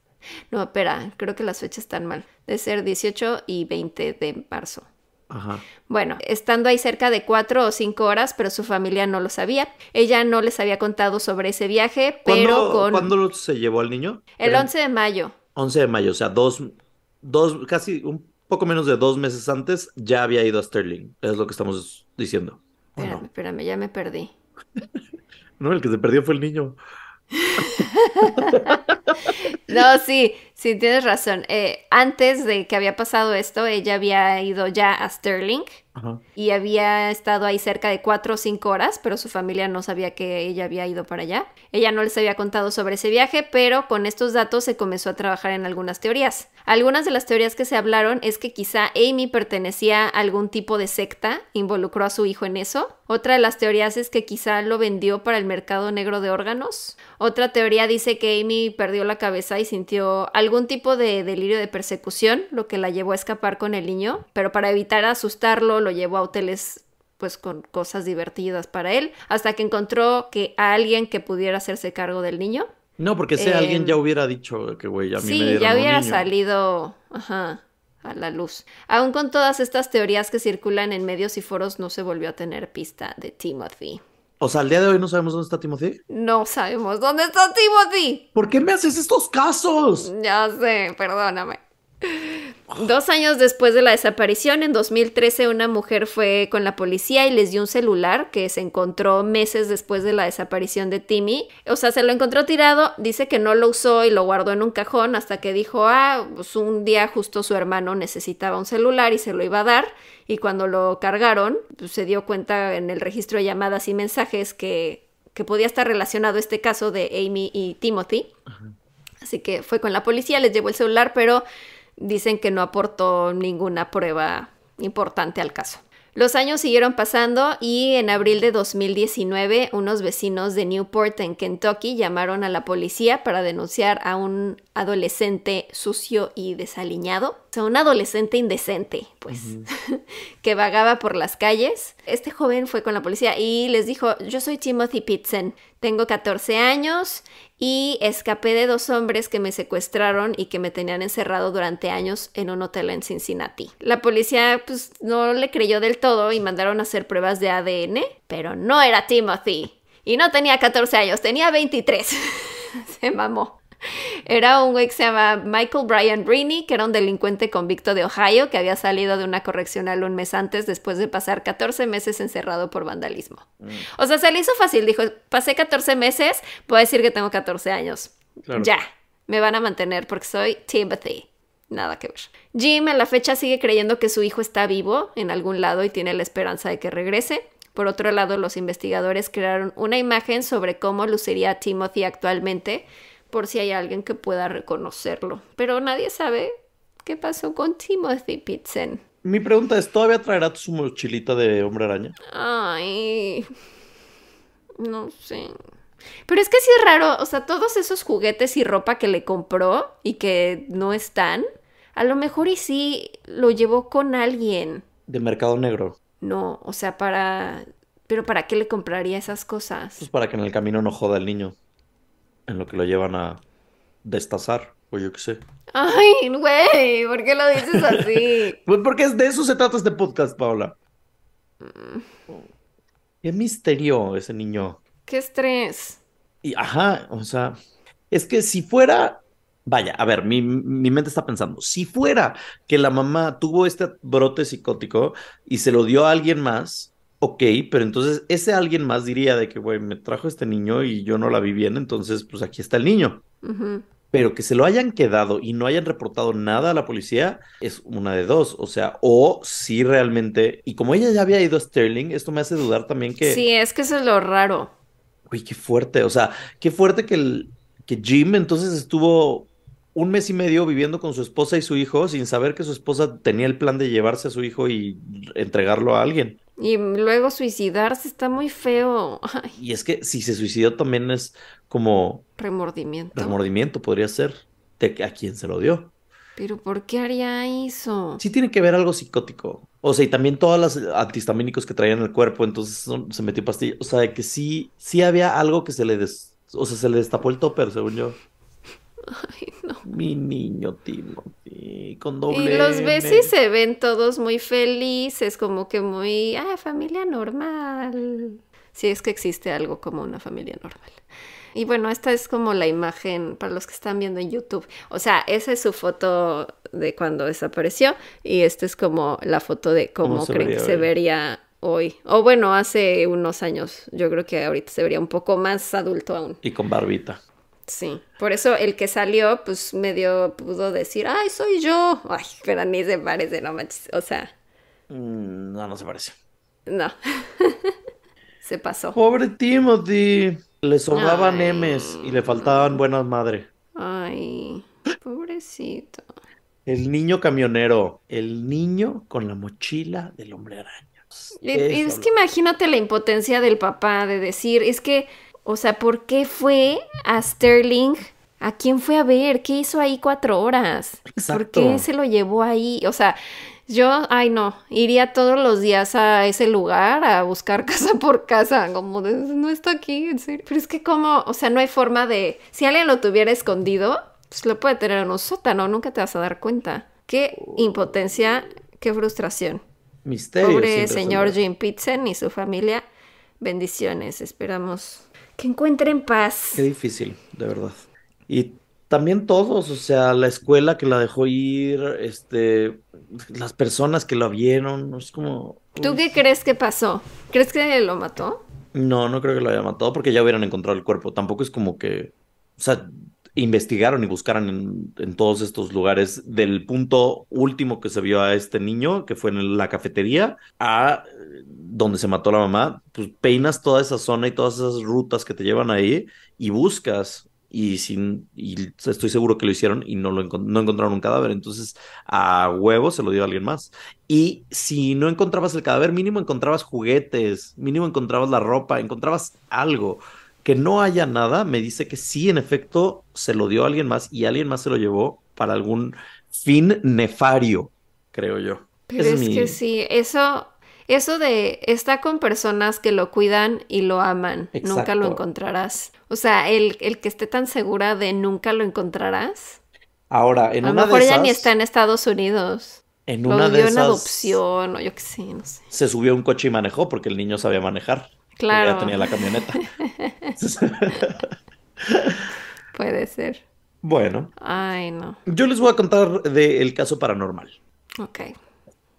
No, espera, creo que las fechas están mal. De ser 18 y 20 de marzo. Bueno, estando ahí cerca de cuatro o cinco horas, pero su familia no lo sabía. Ella no les había contado sobre ese viaje, pero con... ¿Cuándo se llevó al niño? El 11 de mayo. 11 de mayo, o sea, dos, dos, casi un poco menos de dos meses antes ya había ido a Sterling, es lo que estamos diciendo. Espérame, espérame, ya me perdí. no, el que se perdió fue el niño. no, sí, Sí, tienes razón. Eh, antes de que había pasado esto, ella había ido ya a Sterling y había estado ahí cerca de cuatro o cinco horas, pero su familia no sabía que ella había ido para allá. Ella no les había contado sobre ese viaje, pero con estos datos se comenzó a trabajar en algunas teorías. Algunas de las teorías que se hablaron es que quizá Amy pertenecía a algún tipo de secta, involucró a su hijo en eso. Otra de las teorías es que quizá lo vendió para el mercado negro de órganos. Otra teoría dice que Amy perdió la cabeza y sintió algo algún tipo de delirio de persecución, lo que la llevó a escapar con el niño, pero para evitar asustarlo lo llevó a hoteles pues con cosas divertidas para él, hasta que encontró que a alguien que pudiera hacerse cargo del niño. No, porque si alguien em, ya hubiera dicho que güey, a mí sí, ya hubiera salido, a la luz. Aún con todas estas teorías que circulan en medios y foros no se volvió a tener pista de Timothy. O sea, al día de hoy no sabemos dónde está Timothy. No sabemos dónde está Timothy. ¿Por qué me haces estos casos? Ya sé, perdóname. Dos años después de la desaparición, en 2013, una mujer fue con la policía y les dio un celular que se encontró meses después de la desaparición de Timmy. O sea, se lo encontró tirado, dice que no lo usó y lo guardó en un cajón hasta que dijo, ah, pues un día justo su hermano necesitaba un celular y se lo iba a dar. Y cuando lo cargaron, pues, se dio cuenta en el registro de llamadas y mensajes que, que podía estar relacionado este caso de Amy y Timothy. Así que fue con la policía, les llevó el celular, pero dicen que no aportó ninguna prueba importante al caso. Los años siguieron pasando y en abril de 2019 unos vecinos de Newport en Kentucky llamaron a la policía para denunciar a un adolescente sucio y desaliñado, o sea, un adolescente indecente, pues, que vagaba por las calles. Este joven fue con la policía y les dijo, yo soy Timothy Pitsen, tengo 14 años y escapé de dos hombres que me secuestraron y que me tenían encerrado durante años en un hotel en Cincinnati. La policía pues no le creyó del todo y mandaron a hacer pruebas de ADN, pero no era Timothy. Y no tenía 14 años, tenía 23. Se mamó. Era un güey que se llama Michael Brian Rini, que era un delincuente convicto de Ohio que había salido de una correccional un mes antes después de pasar 14 meses encerrado por vandalismo. Mm. O sea, se le hizo fácil, dijo, pasé 14 meses, puedo decir que tengo 14 años. Ya, me van a mantener porque soy Timothy. Nada que ver. Jim a la fecha sigue creyendo que su hijo está vivo en algún lado y tiene la esperanza de que regrese. Por otro lado, los investigadores crearon una imagen sobre cómo luciría Timothy actualmente, por si hay alguien que pueda reconocerlo. Pero nadie sabe qué pasó con Timothy Pitsen. Mi pregunta es, ¿todavía traerá su mochilita de hombre araña? Ay, no sé. Pero es que sí es raro, o sea, todos esos juguetes y ropa que le compró y que no están, a lo mejor y sí lo llevó con alguien. De mercado negro. No, o sea, para... Pero ¿para qué le compraría esas cosas? Pues para que en el camino no joda el niño en lo que lo llevan a destazar, o yo qué sé. Ay, güey, ¿por qué lo dices así? pues porque es de eso se trata este podcast, Paola. Mm. Qué misterio ese niño. Qué estrés. Y ajá, o sea, es que si fuera Vaya, a ver, mi, mi, mente está pensando, si fuera que la mamá tuvo este brote psicótico y se lo dio a alguien más, Ok, pero entonces ese alguien más diría de que, güey, me trajo este niño y yo no la vi bien, entonces pues aquí está el niño. Pero que se lo hayan quedado y no hayan reportado nada a la policía es una de dos. O sea, o si realmente. Y como ella ya había ido a Sterling, esto me hace dudar también que. Sí, es que eso es lo raro. Uy, qué fuerte. O sea, qué fuerte que, el, que Jim entonces estuvo un mes y medio viviendo con su esposa y su hijo sin saber que su esposa tenía el plan de llevarse a su hijo y entregarlo a alguien. Y luego suicidarse está muy feo. Y es que si se suicidó también es como... Remordimiento. Remordimiento podría ser de a quien se lo dio. Pero ¿por qué haría eso? Sí tiene que ver algo psicótico. O sea, y también todas las antihistamínicos que traían en el cuerpo, entonces se metió pastilla. O sea, que sí, sí había algo que se le des... O sea, se le destapó el topper, según yo. Ay, no. Mi niño Timothy, con Y los ves se ven todos muy felices, como que muy. Ah, familia normal. Si es que existe algo como una familia normal. Y bueno, esta es como la imagen para los que están viendo en YouTube. O sea, esa es su foto de cuando desapareció y esta es como la foto de cómo, creen que se vería hoy. O bueno, hace unos años. Yo creo que ahorita se vería un poco más adulto aún. Y con barbita. Sí, por eso el que salió, pues medio pudo decir, ay, soy yo. Ay, pero ni se parece, no manches. O sea. Mm, no, no se parece. No. se pasó. Pobre Timothy. Le sobraban ay. y le faltaban buenas madres. Ay, pobrecito. El niño camionero. El niño con la mochila del hombre araña. es que imagínate la impotencia del papá de decir, es que o sea, ¿por qué fue a Sterling? ¿A quién fue a ver? ¿Qué hizo ahí cuatro horas? ¿Por qué se lo llevó ahí? O sea, yo, ay no, iría todos los días a ese lugar a buscar casa por casa, como no está aquí, en serio. Pero es que como, o sea, no hay forma de, si alguien lo tuviera escondido, pues lo puede tener en un sótano, nunca te vas a dar cuenta. Qué impotencia, qué frustración. Misterio. Pobre señor Jim Pitsen y su familia Bendiciones, esperamos que encuentren paz. Qué difícil, de verdad. Y también todos, o sea, la escuela que la dejó ir, este, las personas que lo vieron, es como... ¿Tú qué crees que pasó? ¿Crees que lo mató? No, no creo que lo haya matado porque ya hubieran encontrado el cuerpo. Tampoco es como que... O sea, investigaron y buscaron en, todos estos lugares, del punto último que se vio a este niño, que fue en la cafetería, a eh, donde se mató la mamá, pues peinas toda esa zona y todas esas rutas que te llevan ahí y buscas. Y, sin, y estoy seguro que lo hicieron y no, lo no encontraron un cadáver. Entonces, a huevo se lo dio a alguien más. Y si no encontrabas el cadáver, mínimo encontrabas juguetes, mínimo encontrabas la ropa, encontrabas algo que no haya nada me dice que sí, en efecto, se lo dio a alguien más y alguien más se lo llevó para algún fin nefario, creo yo. Pero es, que sí, eso, eso de está con personas que lo cuidan y lo aman, nunca lo encontrarás. O sea, el, el, que esté tan segura de nunca lo encontrarás. Ahora, en una de ni está en Estados Unidos. En una de esas... adopción o yo qué sé, no sé. Se subió a un coche y manejó porque el niño sabía manejar. Claro. Ya tenía la camioneta. Puede ser. Bueno. Ay, no. Yo les voy a contar del caso paranormal. Ok.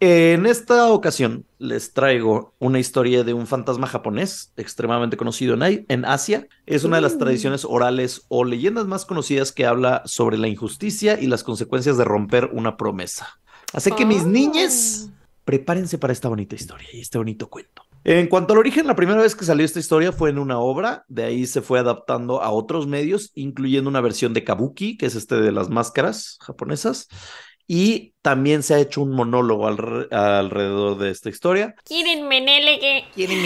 En esta ocasión les traigo una historia de un fantasma japonés extremadamente conocido en, en Asia. Es una de las mm. tradiciones orales o leyendas más conocidas que habla sobre la injusticia y las consecuencias de romper una promesa. Así que mis ah. niñas, prepárense para esta bonita historia y este bonito cuento. En cuanto al origen, la primera vez que salió esta historia fue en una obra, de ahí se fue adaptando a otros medios, incluyendo una versión de Kabuki, que es este de las máscaras japonesas, y también se ha hecho un monólogo alrededor de esta historia. Quieren Menelege. Quieren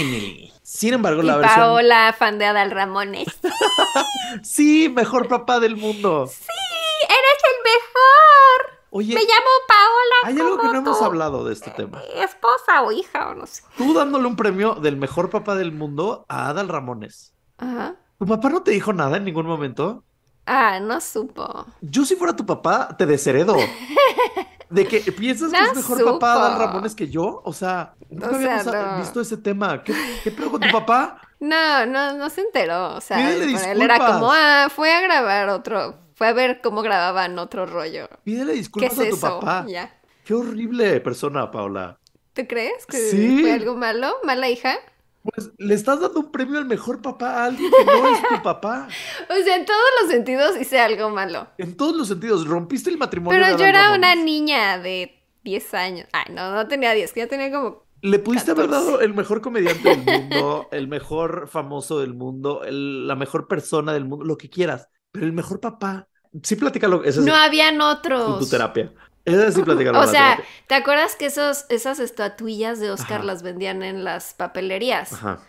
Sin embargo, la versión. Paola, fan de Adal Ramones. sí, mejor papá del mundo. Sí. Oye, me llamo Paola. Hay algo que no hemos hablado de este tema. Eh, esposa o hija o no sé. Tú dándole un premio del mejor papá del mundo a Adal Ramones. Ajá. ¿Tu papá no te dijo nada en ningún momento? Ah, no supo. Yo si fuera tu papá, te desheredo. De que piensas que es mejor papá Adal Ramones que yo. O sea, nunca habíamos visto ese tema. ¿Qué, qué pedo con tu papá? No, no, no se enteró. O sea, él era como, ah, fue a grabar otro fue a ver cómo grababan otro rollo. Pídele disculpas ¿Qué a tu papá. Qué horrible persona, Paola. ¿Te crees que fue algo malo? ¿Mala hija? Pues le estás dando un premio al mejor papá a alguien que no es tu papá. o sea, en todos los sentidos hice algo malo. En todos los sentidos, rompiste el matrimonio. Pero yo era una niña de 10 años. Ay, no, no tenía 10, ya tenía como... Le pudiste haber dado el mejor comediante del mundo, el mejor famoso del mundo, la mejor persona del mundo, lo que quieras, pero el mejor papá. Sí, platícalo. no habían otros. Tu terapia. o sea, ¿te acuerdas que esos, esas estatuillas de Oscar las vendían en las papelerías? Ajá.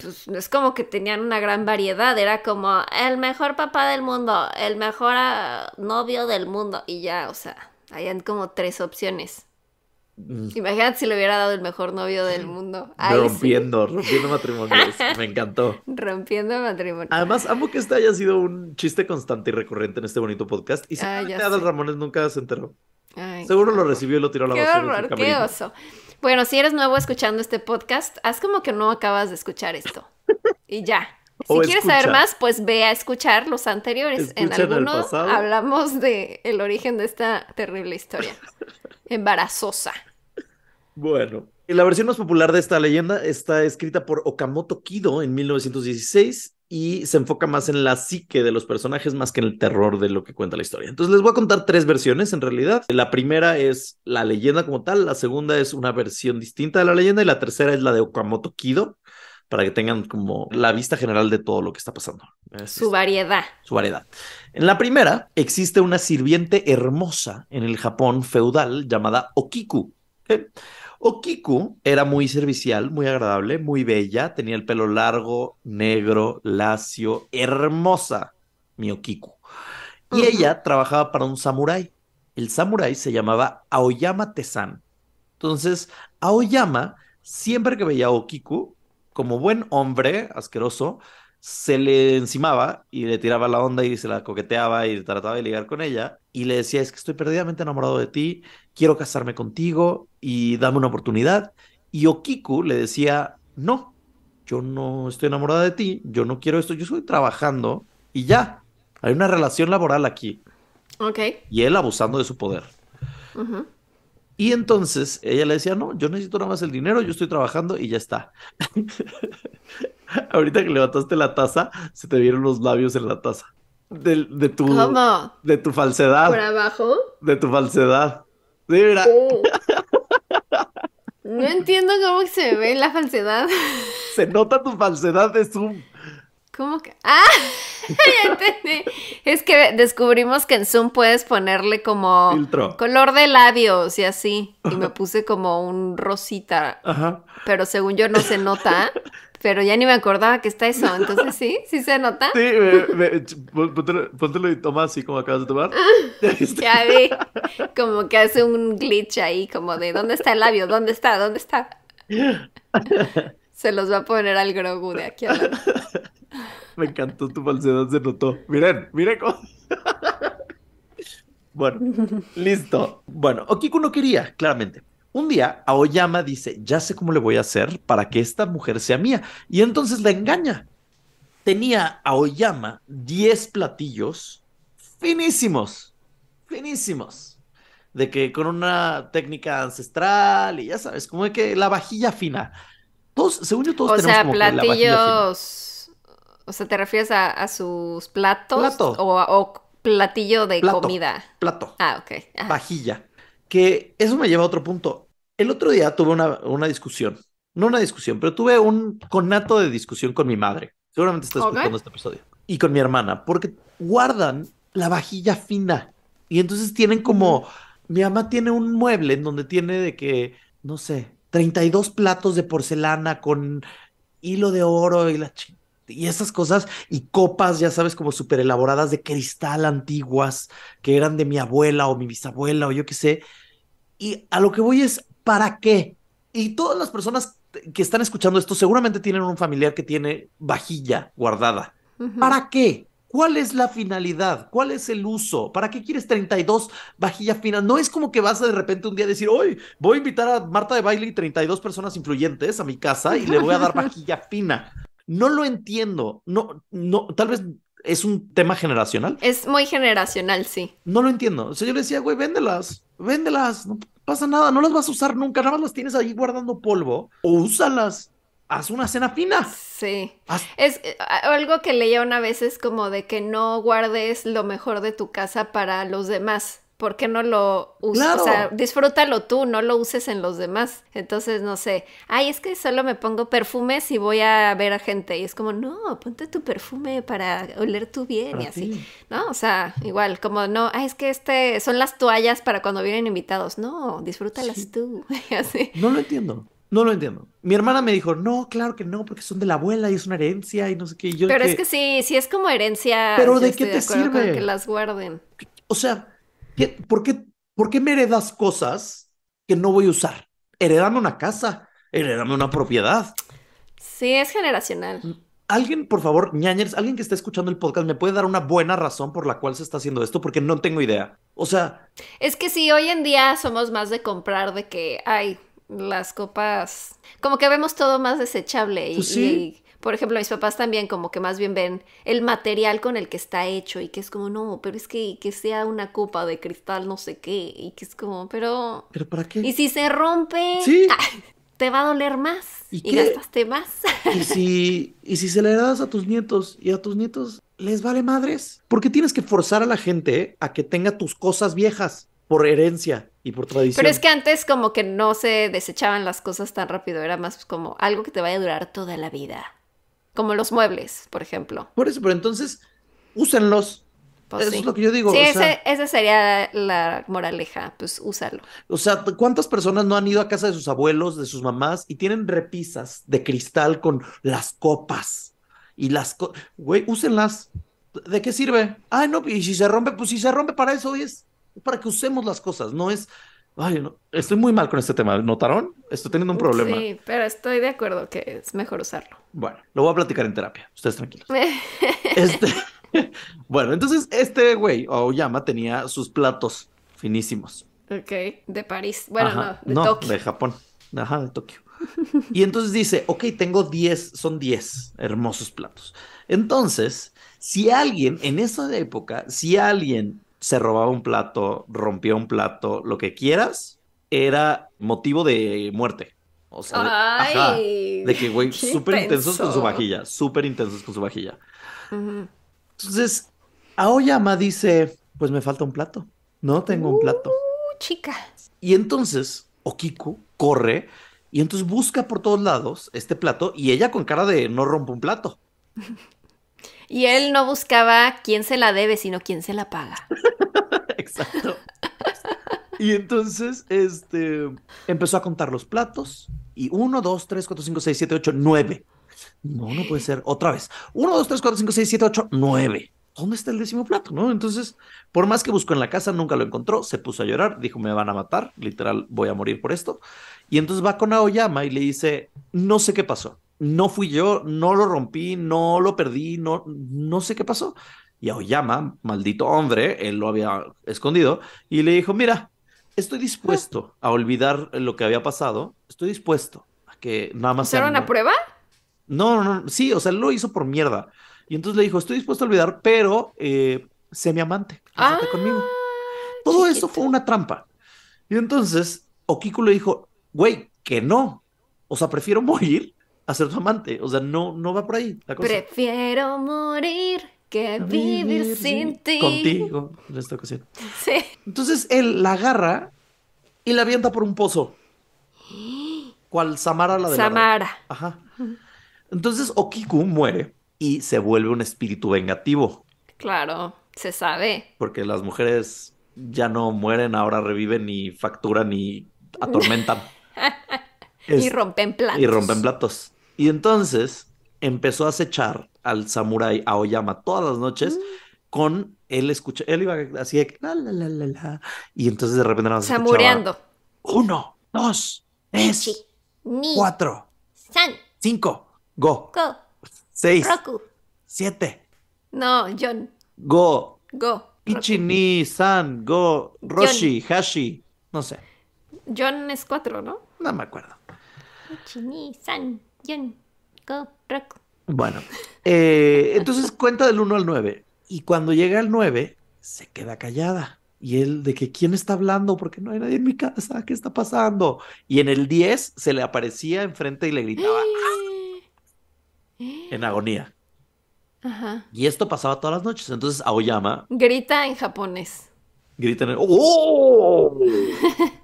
Pues es como que tenían una gran variedad. Era como el mejor papá del mundo, el mejor ah, novio del mundo. Y ya, o sea, habían como tres opciones. Mm. Imagínate si le hubiera dado el mejor novio del mundo. rompiendo, rompiendo matrimonios. Me encantó. Rompiendo matrimonios. Además, amo que este haya sido un chiste constante y recurrente en este bonito podcast. Y si ah, Adal Ramones nunca se enteró. Seguro lo recibió y lo tiró a la qué Horror, qué oso. Bueno, si eres nuevo escuchando este podcast, haz como que no acabas de escuchar esto. Y ya. Si quieres saber más, pues ve a escuchar los anteriores. en alguno hablamos de el origen de esta terrible historia embarazosa. Bueno, la versión más popular de esta leyenda está escrita por Okamoto Kido en 1916 y se enfoca más en la psique de los personajes más que en el terror de lo que cuenta la historia. Entonces les voy a contar tres versiones en realidad. La primera es la leyenda como tal, la segunda es una versión distinta de la leyenda y la tercera es la de Okamoto Kido para que tengan como la vista general de todo lo que está pasando. Eh, su variedad. Su variedad. En la primera existe una sirviente hermosa en el Japón feudal llamada Okiku. Okiku era muy servicial, muy agradable, muy bella, tenía el pelo largo, negro, lacio, hermosa, mi Okiku. Y ella trabajaba para un samurái. El samurái se llamaba Aoyama Tesan. Entonces, Aoyama, siempre que veía a Okiku, como buen hombre asqueroso, se le encimaba y le tiraba la onda y se la coqueteaba y trataba de ligar con ella y le decía, es que estoy perdidamente enamorado de ti quiero casarme contigo y dame una oportunidad. Y Okiku le decía, no, yo no estoy enamorada de ti, yo no quiero esto, yo estoy trabajando y ya, hay una relación laboral aquí. Ok. Y él abusando de su poder. Y entonces ella le decía, no, yo necesito nada más el dinero, yo estoy trabajando y ya está. Ahorita que levantaste la taza, se te vieron los labios en la taza. De, tu, ¿Cómo? De tu falsedad. ¿Por abajo? De tu falsedad. No entiendo cómo se ve la falsedad. Se nota tu falsedad de Zoom. ¿Cómo que? ¡Ah! ya entendí. Es que descubrimos que en Zoom puedes ponerle como color de labios y así. Y me puse como un rosita. Ajá. Pero según yo no se nota. pero ya ni me acordaba que está eso, entonces sí, sí se nota. Sí, póntelo, y toma así como acabas de tomar. ya vi, como que hace un glitch ahí, como de ¿dónde está el labio? ¿Dónde está? ¿Dónde está? Se los va a poner al Grogu de aquí a Me encantó tu falsedad, se notó. Miren, miren cómo... Bueno, listo. Bueno, Okiku no quería, claramente. Un día, Aoyama dice, ya sé cómo le voy a hacer para que esta mujer sea mía. Y entonces la engaña. Tenía Aoyama 10 platillos finísimos, finísimos. De que con una técnica ancestral y ya sabes, como de que la vajilla fina. Todos, según yo, todos o tenemos sea, como platillos... que la O sea, ¿te refieres a, sus platos? O, platillo de comida. Plato. Ah, ok. Vajilla. Que eso me lleva a otro punto. El otro día tuve una, discusión, no una discusión, pero tuve un conato de discusión con mi madre. Seguramente estás escuchando este episodio. Y con mi hermana, porque guardan la vajilla fina. Y entonces tienen como, mi mamá tiene un mueble en donde tiene de que, no sé, 32 platos de porcelana con hilo de oro y la y esas cosas y copas, ya sabes, como súper elaboradas de cristal antiguas que eran de mi abuela o mi bisabuela o yo qué sé. Y a lo que voy es, ¿para qué? Y todas las personas que están escuchando esto seguramente tienen un familiar que tiene vajilla guardada. ¿Para qué? ¿Cuál es la finalidad? ¿Cuál es el uso? ¿Para qué quieres 32 vajillas finas? No es como que vas de repente un día a decir, hoy voy a invitar a Marta de baile y 32 personas influyentes a mi casa y le voy a dar vajilla fina. No lo entiendo. No, no, tal vez es un tema generacional. Es muy generacional, sí. No lo entiendo. O sea, yo le decía, güey, véndelas véndelas, no pasa nada, no las vas a usar nunca, nada más las tienes ahí guardando polvo o úsalas. Haz una cena fina. Sí. Es eh, algo que leía una vez es como de que no guardes lo mejor de tu casa para los demás ¿por qué no lo usas? O sea, disfrútalo tú, no lo uses en los demás. Entonces, no sé, ay, es que solo me pongo perfumes y voy a ver a gente. Y es como, no, ponte tu perfume para oler tú bien y así. ¿No? O sea, igual, como no, ay, es que este son las toallas para cuando vienen invitados. No, disfrútalas tú. No lo entiendo. No lo entiendo. Mi hermana me dijo, no, claro que no, porque son de la abuela y es una herencia y no sé qué. pero es que sí, sí es como herencia. Pero ¿de qué te de sirve? Que las guarden. O sea, por, qué, ¿Por qué me heredas cosas que no voy a usar? Heredame una casa, heredame una propiedad. Sí, es generacional. Mm, alguien, por favor, ñañers, alguien que está escuchando el podcast, ¿me puede dar una buena razón por la cual se está haciendo esto? Porque no tengo idea. O sea. Es que si hoy en día somos más de comprar de que hay las copas. Como que vemos todo más desechable y pues por ejemplo, mis papás también como que más bien ven el material con el que está hecho y que es como, no, pero es que, que sea una copa de cristal, no sé qué, y que es como, pero... ¿Pero para qué? Y si se rompe, ¿Sí? Ah, te va a doler más y, y gastaste más. ¿Y si, y si se le das a tus nietos y a tus nietos les vale madres, porque tienes que forzar a la gente a que tenga tus cosas viejas por herencia y por tradición. Pero es que antes como que no se desechaban las cosas tan rápido, era más como algo que te vaya a durar toda la vida. Como los muebles, por ejemplo. Por eso, pero entonces, úsenlos. Pues eso es lo que yo digo. Sí, esa sería la moraleja, pues úsalo. O sea, ¿cuántas personas no han ido a casa de sus abuelos, de sus mamás y tienen repisas de cristal con las copas? Y las güey, úsenlas. ¿De qué sirve? Ay, ah, no, y si se rompe, pues si se rompe para eso es, para que usemos las cosas, no es Ay, estoy muy mal con este tema. ¿Notaron? Estoy teniendo un problema. Sí, pero estoy de acuerdo que es mejor usarlo. Bueno, lo voy a platicar en terapia. Ustedes tranquilos. este, bueno, entonces este güey, Aoyama, tenía sus platos finísimos. Ok, de París. Bueno, no, de no, De Japón. Ajá, de Tokio. Y entonces dice, ok, tengo 10, son 10 hermosos platos. Entonces, si alguien en esa época, si alguien se robaba un plato, rompía un plato, lo que quieras, era motivo de muerte. O sea, de que, güey, súper intensos con su vajilla, súper intensos con su vajilla. Entonces, Aoyama dice, pues me falta un plato, no tengo un plato. Uh, chicas! Y entonces, Okiku corre y entonces busca por todos lados este plato y ella con cara de no rompo un plato. Y él no buscaba quién se la debe, sino quién se la paga. Exacto. Y entonces, este, empezó a contar los platos y 1, 2, 3, 4, 5, 6, 7, 8, 9. No, no puede ser. Otra vez. 1, 2, 3, 4, 5, 6, 7, 8, 9. ¿Dónde está el décimo plato? ¿No? Entonces, por más que buscó en la casa, nunca lo encontró. Se puso a llorar, dijo, me van a matar, literal, voy a morir por esto. Y entonces va con Aoyama y le dice, no sé qué pasó, no fui yo, no lo rompí, no lo perdí, no, no sé qué pasó. Y Aoyama, maldito hombre, él lo había escondido y le dijo, mira, estoy dispuesto ah. a olvidar lo que había pasado, estoy dispuesto a que nada más... ¿Hicieron una prueba? No, no, sí, o sea, lo hizo por mierda. Y entonces le dijo, estoy dispuesto a olvidar, pero eh, sé mi amante, ah, conmigo. Todo eso fue una trampa. Y entonces Okiku le dijo, güey, que no. O sea, prefiero morir a ser tu amante. O sea, no, no va por ahí Prefiero morir que vivir, sin ti. Contigo, en esta ocasión. Sí. Entonces él la agarra y la avienta por un pozo. Cual Samara la de Samara. Ajá. Entonces Okiku muere y se vuelve un espíritu vengativo. Claro, se sabe. Porque las mujeres ya no mueren, ahora reviven y facturan y atormentan. y rompen platos. Y rompen platos. Y entonces empezó a acechar al samurái Aoyama todas las noches mm. con él escucha, él iba así de la la la y entonces de repente samureando. Uno, dos, tres, Ichi, cuatro, san, cinco, go, go, seis, siete. No, John. Go. Go. Ichi, ni, san, go, roshi, hashi, no sé. John es cuatro, ¿no? No me acuerdo. Ichi, ni, san. Bueno, eh, entonces cuenta del 1 al 9. Y cuando llega el 9, se queda callada. Y él, de que quién está hablando, porque no hay nadie en mi casa, ¿qué está pasando? Y en el 10 se le aparecía enfrente y le gritaba en agonía. Ajá. Y esto pasaba todas las noches. Entonces Aoyama grita en japonés. Grita en el... ¡Oh!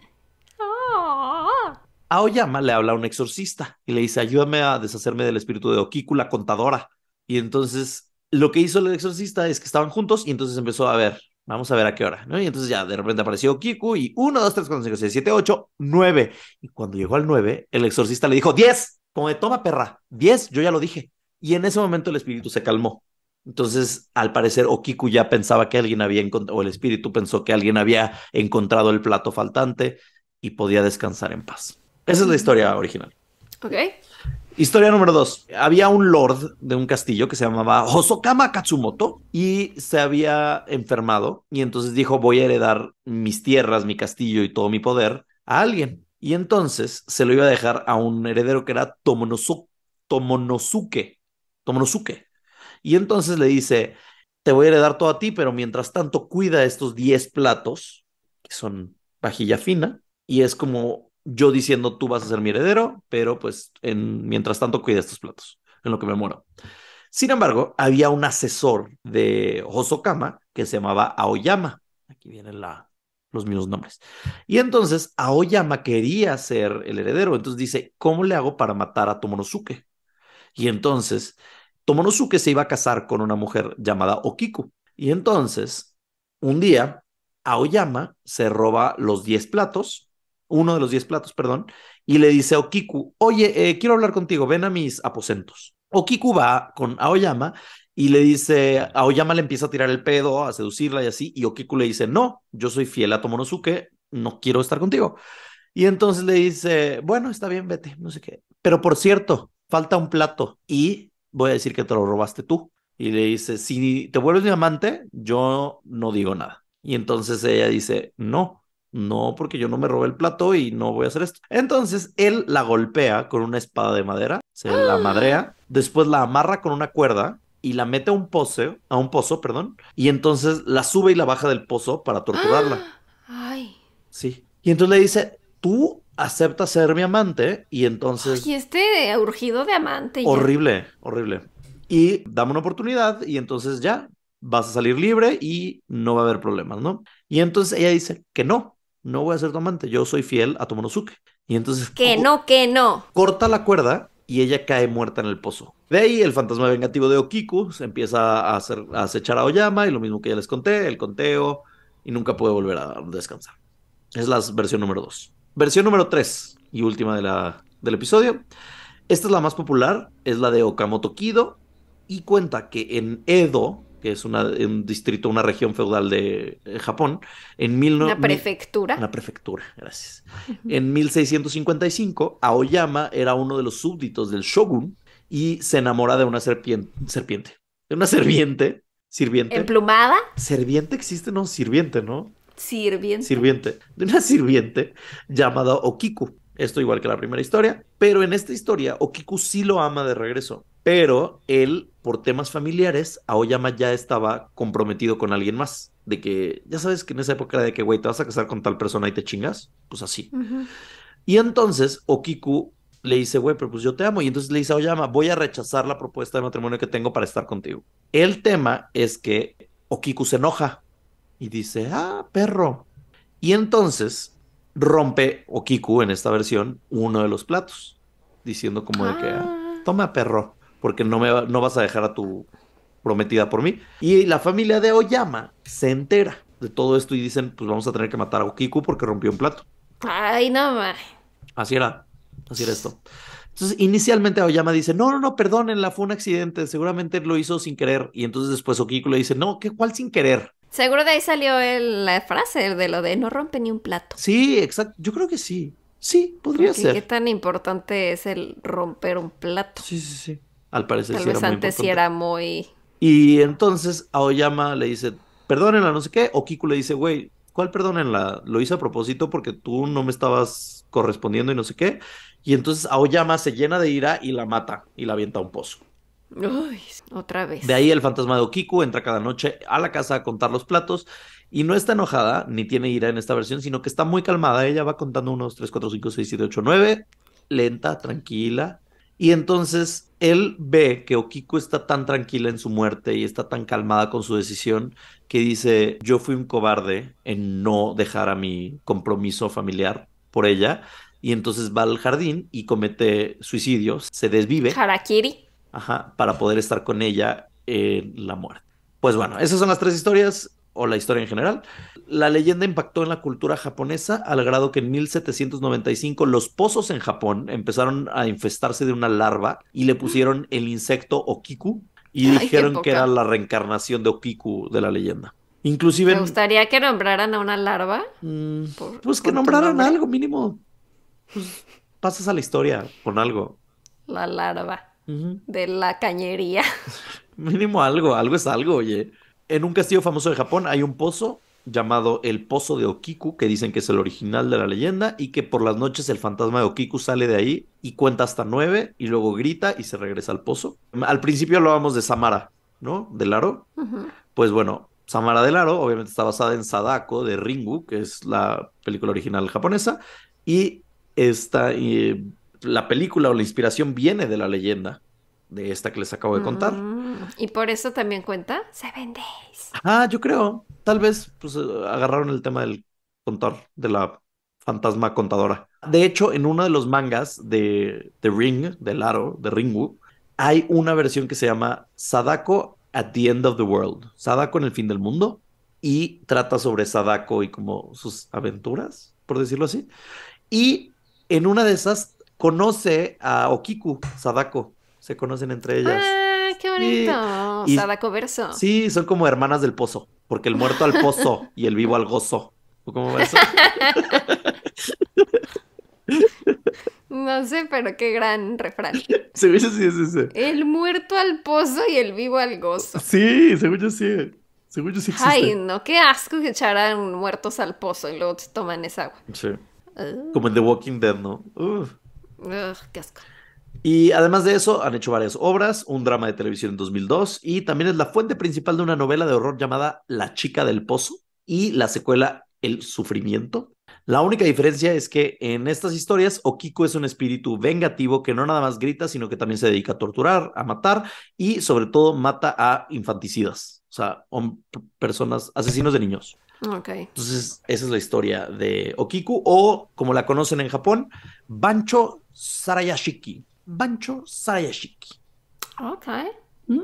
A Oyama le habla a un exorcista y le dice, ayúdame a deshacerme del espíritu de Okiku, la contadora. Y entonces lo que hizo el exorcista es que estaban juntos y entonces empezó a ver, vamos a ver a qué hora, ¿no? Y entonces ya de repente apareció Okiku y 1, 2, 3, 4, 5, 6, 7, 8, 9. Y cuando llegó al 9, el exorcista le dijo, 10, como de toma perra, 10, yo ya lo dije. Y en ese momento el espíritu se calmó. Entonces, al parecer, Okiku ya pensaba que alguien había encontrado, o el espíritu pensó que alguien había encontrado el plato faltante y podía descansar en paz. Esa es la historia original. Ok. Historia número dos. Había un lord de un castillo que se llamaba Hosokama Katsumoto y se había enfermado y entonces dijo voy a heredar mis tierras, mi castillo y todo mi poder a alguien. Y entonces se lo iba a dejar a un heredero que era Tomonosuke. Tomonosuke. Tomonosuke. Y entonces le dice, te voy a heredar todo a ti, pero mientras tanto cuida estos 10 platos, que son vajilla fina, y es como yo diciendo tú vas a ser mi heredero, pero pues en, mientras tanto cuida estos platos, en lo que me muero. Sin embargo, había un asesor de Hosokama que se llamaba Aoyama. Aquí vienen los mismos nombres. Y entonces Aoyama quería ser el heredero. Entonces dice, ¿cómo le hago para matar a Tomonosuke? Y entonces Tomonosuke se iba a casar con una mujer llamada Okiku. Y entonces, un día, Aoyama se roba los 10 platos uno de los diez platos, perdón, y le dice a Okiku, oye, eh, quiero hablar contigo, ven a mis aposentos. Okiku va con Aoyama y le dice, Aoyama le empieza a tirar el pedo, a seducirla y así, y Okiku le dice, no, yo soy fiel a Tomonosuke, no quiero estar contigo. Y entonces le dice, bueno, está bien, vete, no sé qué. Pero por cierto, falta un plato y voy a decir que te lo robaste tú. Y le dice, si te vuelves mi amante, yo no digo nada. Y entonces ella dice, no, no, porque yo no me robé el plato y no voy a hacer esto. Entonces él la golpea con una espada de madera, se la ¡Ah! madrea, después la amarra con una cuerda y la mete a un pozo, a un pozo, perdón, y entonces la sube y la baja del pozo para torturarla. ¡Ah! Ay. Sí. Y entonces le dice, "Tú aceptas ser mi amante y entonces... Y este urgido de amante. Horrible, horrible. Y dame una oportunidad y entonces ya vas a salir libre y no va a haber problemas, ¿no? Y entonces ella dice que no, no voy a ser tu amante, yo soy fiel a Tomonosuke. Y entonces... Que no, que no. Corta la cuerda y ella cae muerta en el pozo. De ahí el fantasma vengativo de Okiku se empieza a, hacer, a acechar a Oyama y lo mismo que ya les conté, el conteo, y nunca puede volver a descansar. Es la versión número 2. Versión número 3 y última de la, del episodio. Esta es la más popular, es la de Okamoto Kido y cuenta que en Edo, que es un distrito, una región feudal de Japón, en mil una prefectura. Una prefectura, gracias. En 1655, Aoyama era uno de los súbditos del shogun y se enamora de una serpiente, serpiente, de una serviente, sirviente. ¿Emplumada? Serviente existe, no, sirviente, ¿no? Sirviente. Sirviente. De una sirviente llamada Okiku. Esto igual que la primera historia, pero en esta historia Okiku sí lo ama de regreso pero él, por temas familiares, Aoyama ya estaba comprometido con alguien más. De que, ya sabes que en esa época era de que, güey, te vas a casar con tal persona y te chingas, pues así. Y entonces Okiku le dice, güey, pero pues yo te amo. Y entonces le dice a Aoyama, voy a rechazar la propuesta de matrimonio que tengo para estar contigo. El tema es que Okiku se enoja y dice, ah, perro. Y entonces rompe Okiku en esta versión uno de los platos, diciendo como de que, ah. toma perro porque no, me, no vas a dejar a tu prometida por mí. Y la familia de Oyama se entera de todo esto y dicen, pues vamos a tener que matar a Okiku porque rompió un plato. Ay, no ma. Así era, así era esto. Entonces, inicialmente Oyama dice, no, no, no, perdónenla, fue un accidente, seguramente lo hizo sin querer. Y entonces después Okiku le dice, no, ¿qué, ¿cuál sin querer? Seguro de ahí salió la frase de lo de no rompe ni un plato. Sí, exacto, yo creo que sí. Sí, podría ser. ¿Qué tan importante es el romper un plato? Sí, sí, sí. Al parecer Tal vez era antes muy sí era muy... Y entonces Aoyama le dice, perdónenla, no sé qué. O Kiku le dice, güey, ¿cuál perdónenla? Lo hice a propósito porque tú no me estabas correspondiendo y no sé qué. Y entonces Aoyama se llena de ira y la mata y la avienta a un pozo. otra vez. De ahí el fantasma de Okiku entra cada noche a la casa a contar los platos y no está enojada ni tiene ira en esta versión, sino que está muy calmada. Ella va contando unos 3, 4, 5, 6, 7, 8, 9, lenta, tranquila, y entonces él ve que Okiku está tan tranquila en su muerte y está tan calmada con su decisión que dice, yo fui un cobarde en no dejar a mi compromiso familiar por ella. Y entonces va al jardín y comete suicidio, se desvive. Harakiri. Ajá, para poder estar con ella en la muerte. Pues bueno, esas son las tres historias o la historia en general. La leyenda impactó en la cultura japonesa al grado que en 1795 los pozos en Japón empezaron a infestarse de una larva y le pusieron el insecto Okiku y dijeron que era la reencarnación de Okiku de la leyenda. Inclusive... Me gustaría que nombraran a una larva. Mm, pues que nombraran algo mínimo. pasas a la historia con algo. La larva. De la cañería. mínimo algo, algo es algo, oye en un castillo famoso de Japón hay un pozo llamado el Pozo de Okiku, que dicen que es el original de la leyenda, y que por las noches el fantasma de Okiku sale de ahí y cuenta hasta nueve, y luego grita y se regresa al pozo. Al principio hablábamos de Samara, ¿no? Del aro. Pues bueno, Samara del aro obviamente está basada en Sadako de Ringu, que es la película original japonesa, y esta, eh, la película o la inspiración viene de la leyenda de esta que les acabo de contar. Mm, y por eso también cuenta se Days. Ah, yo creo. Tal vez pues, agarraron el tema del contar. de la fantasma contadora. De hecho, en uno de los mangas de, The Ring, del aro, de Ringu, hay una versión que se llama Sadako at the End of the World. Sadako en el fin del mundo. Y trata sobre Sadako y como sus aventuras, por decirlo así. Y en una de esas conoce a Okiku Sadako, se conocen entre ellas. ¡Ah, qué bonito! ¿O sea, da Verso. Sí, son como hermanas del pozo, porque el muerto al pozo y el vivo al gozo. ¿Cómo va eso? No sé, pero qué gran refrán. Según yo sí, es ese. El muerto al pozo y el vivo al gozo. Sí, según yo sí. Según yo sí existe. Ay, no, qué asco que echaran muertos al pozo y luego toman esa agua. Sí. Como en The Walking Dead, ¿no? Uf, qué asco. Y además de eso, han hecho varias obras, un drama de televisión en 2002 y también es la fuente principal de una novela de horror llamada La chica del pozo y la secuela El sufrimiento. La única diferencia es que en estas historias Okiku es un espíritu vengativo que no nada más grita, sino que también se dedica a torturar, a matar y sobre todo mata a infanticidas, o sea, personas, asesinos de niños. Okay. Entonces, esa es la historia de Okiku o como la conocen en Japón, Bancho Sarayashiki. Bancho Sayashiki Ok. Mm,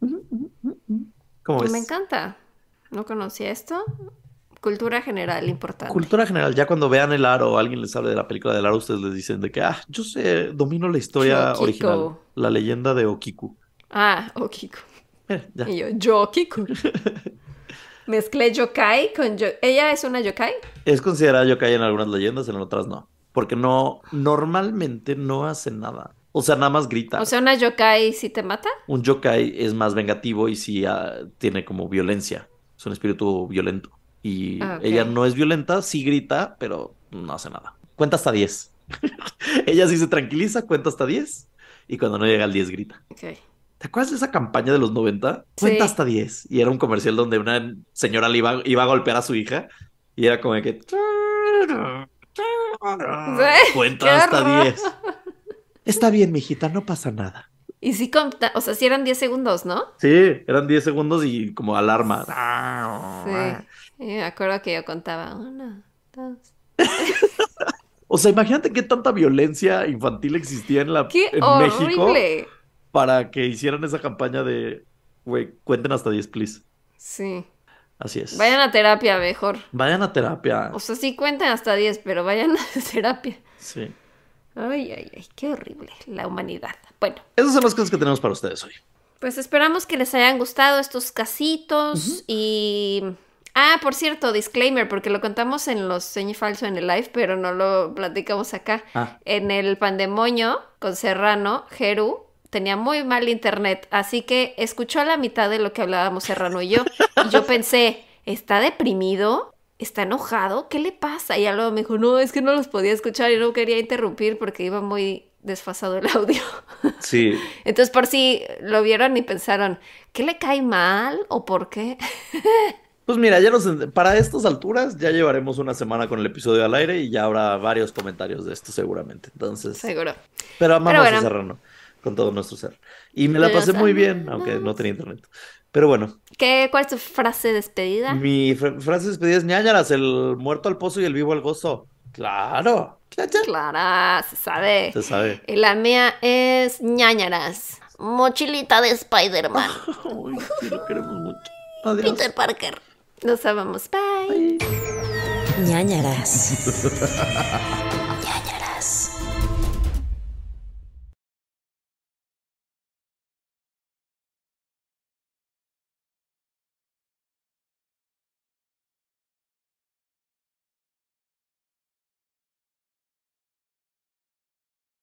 mm, mm, ¿Cómo pues ves? Me encanta. No conocía esto. Cultura general importante. Cultura general. Ya cuando vean el aro o alguien les habla de la película del aro, ustedes les dicen de que, ah, yo sé, domino la historia original. La leyenda de Okiku. Ah, Okiku. Mira, eh, yo, Okiku. Mezclé yokai con ¿Ella es una yokai? Es considerada yokai en algunas leyendas, en otras no porque no, normalmente no hace nada. O sea, nada más grita. O sea, una yokai si te mata. Un yokai es más vengativo y sí ah, tiene como violencia. Es un espíritu violento. Y ah, ella no es violenta, sí grita, pero no hace nada. Cuenta hasta 10. ella sí se tranquiliza, cuenta hasta 10. Y cuando no llega al 10 grita. Okay. ¿Te acuerdas de esa campaña de los 90? Cuenta hasta 10. Y era un comercial donde una señora le iba, iba a golpear a su hija. Y era como que... Ah, cuenta hasta 10. Está bien, mijita, no pasa nada. Y sí, conta, o sea, si eran 10 segundos, ¿no? Sí, eran 10 segundos y como alarma. Ah, ah. Sí, me acuerdo que yo contaba una, dos. o sea, imagínate qué tanta violencia infantil existía en, la, en México para que hicieran esa campaña de, cuenten hasta 10, please. Sí. Así es. Vayan a terapia mejor. Vayan a terapia. O sea, sí cuenten hasta 10, pero vayan a terapia. Sí. Ay, ay, ay, qué horrible la humanidad. Bueno. Esas son las cosas que tenemos para ustedes hoy. Pues esperamos que les hayan gustado estos casitos y... Ah, por cierto, disclaimer, porque lo contamos en los Sueño Falso en el live, pero no lo platicamos acá. Ah. En el Pandemonio con Serrano, Jeru tenía muy mal internet, así que escuchó la mitad de lo que hablábamos Serrano y yo. Y yo pensé, ¿está deprimido? ¿Está enojado? ¿Qué le pasa? Y luego me dijo, no, es que no los podía escuchar y no quería interrumpir porque iba muy desfasado el audio. Sí. Entonces, por si lo vieron y pensaron, ¿qué le cae mal o por qué? Pues mira, ya para estas alturas ya llevaremos una semana con el episodio al aire y ya habrá varios comentarios de esto seguramente. Entonces. Seguro. Pero amamos a Serrano con todo nuestro ser. Y me la pasé muy bien, aunque no tenía internet. Pero bueno. ¿Qué, ¿Cuál es tu frase de despedida? Mi frase de despedida es ñañaras, el muerto al pozo y el vivo al gozo. Claro. ¡claro! se sabe. Se sabe. Y la mía es ñañaras. Mochilita de Spider-Man. lo queremos mucho. Peter Parker. Nos amamos. Bye. Bye. ñañaras.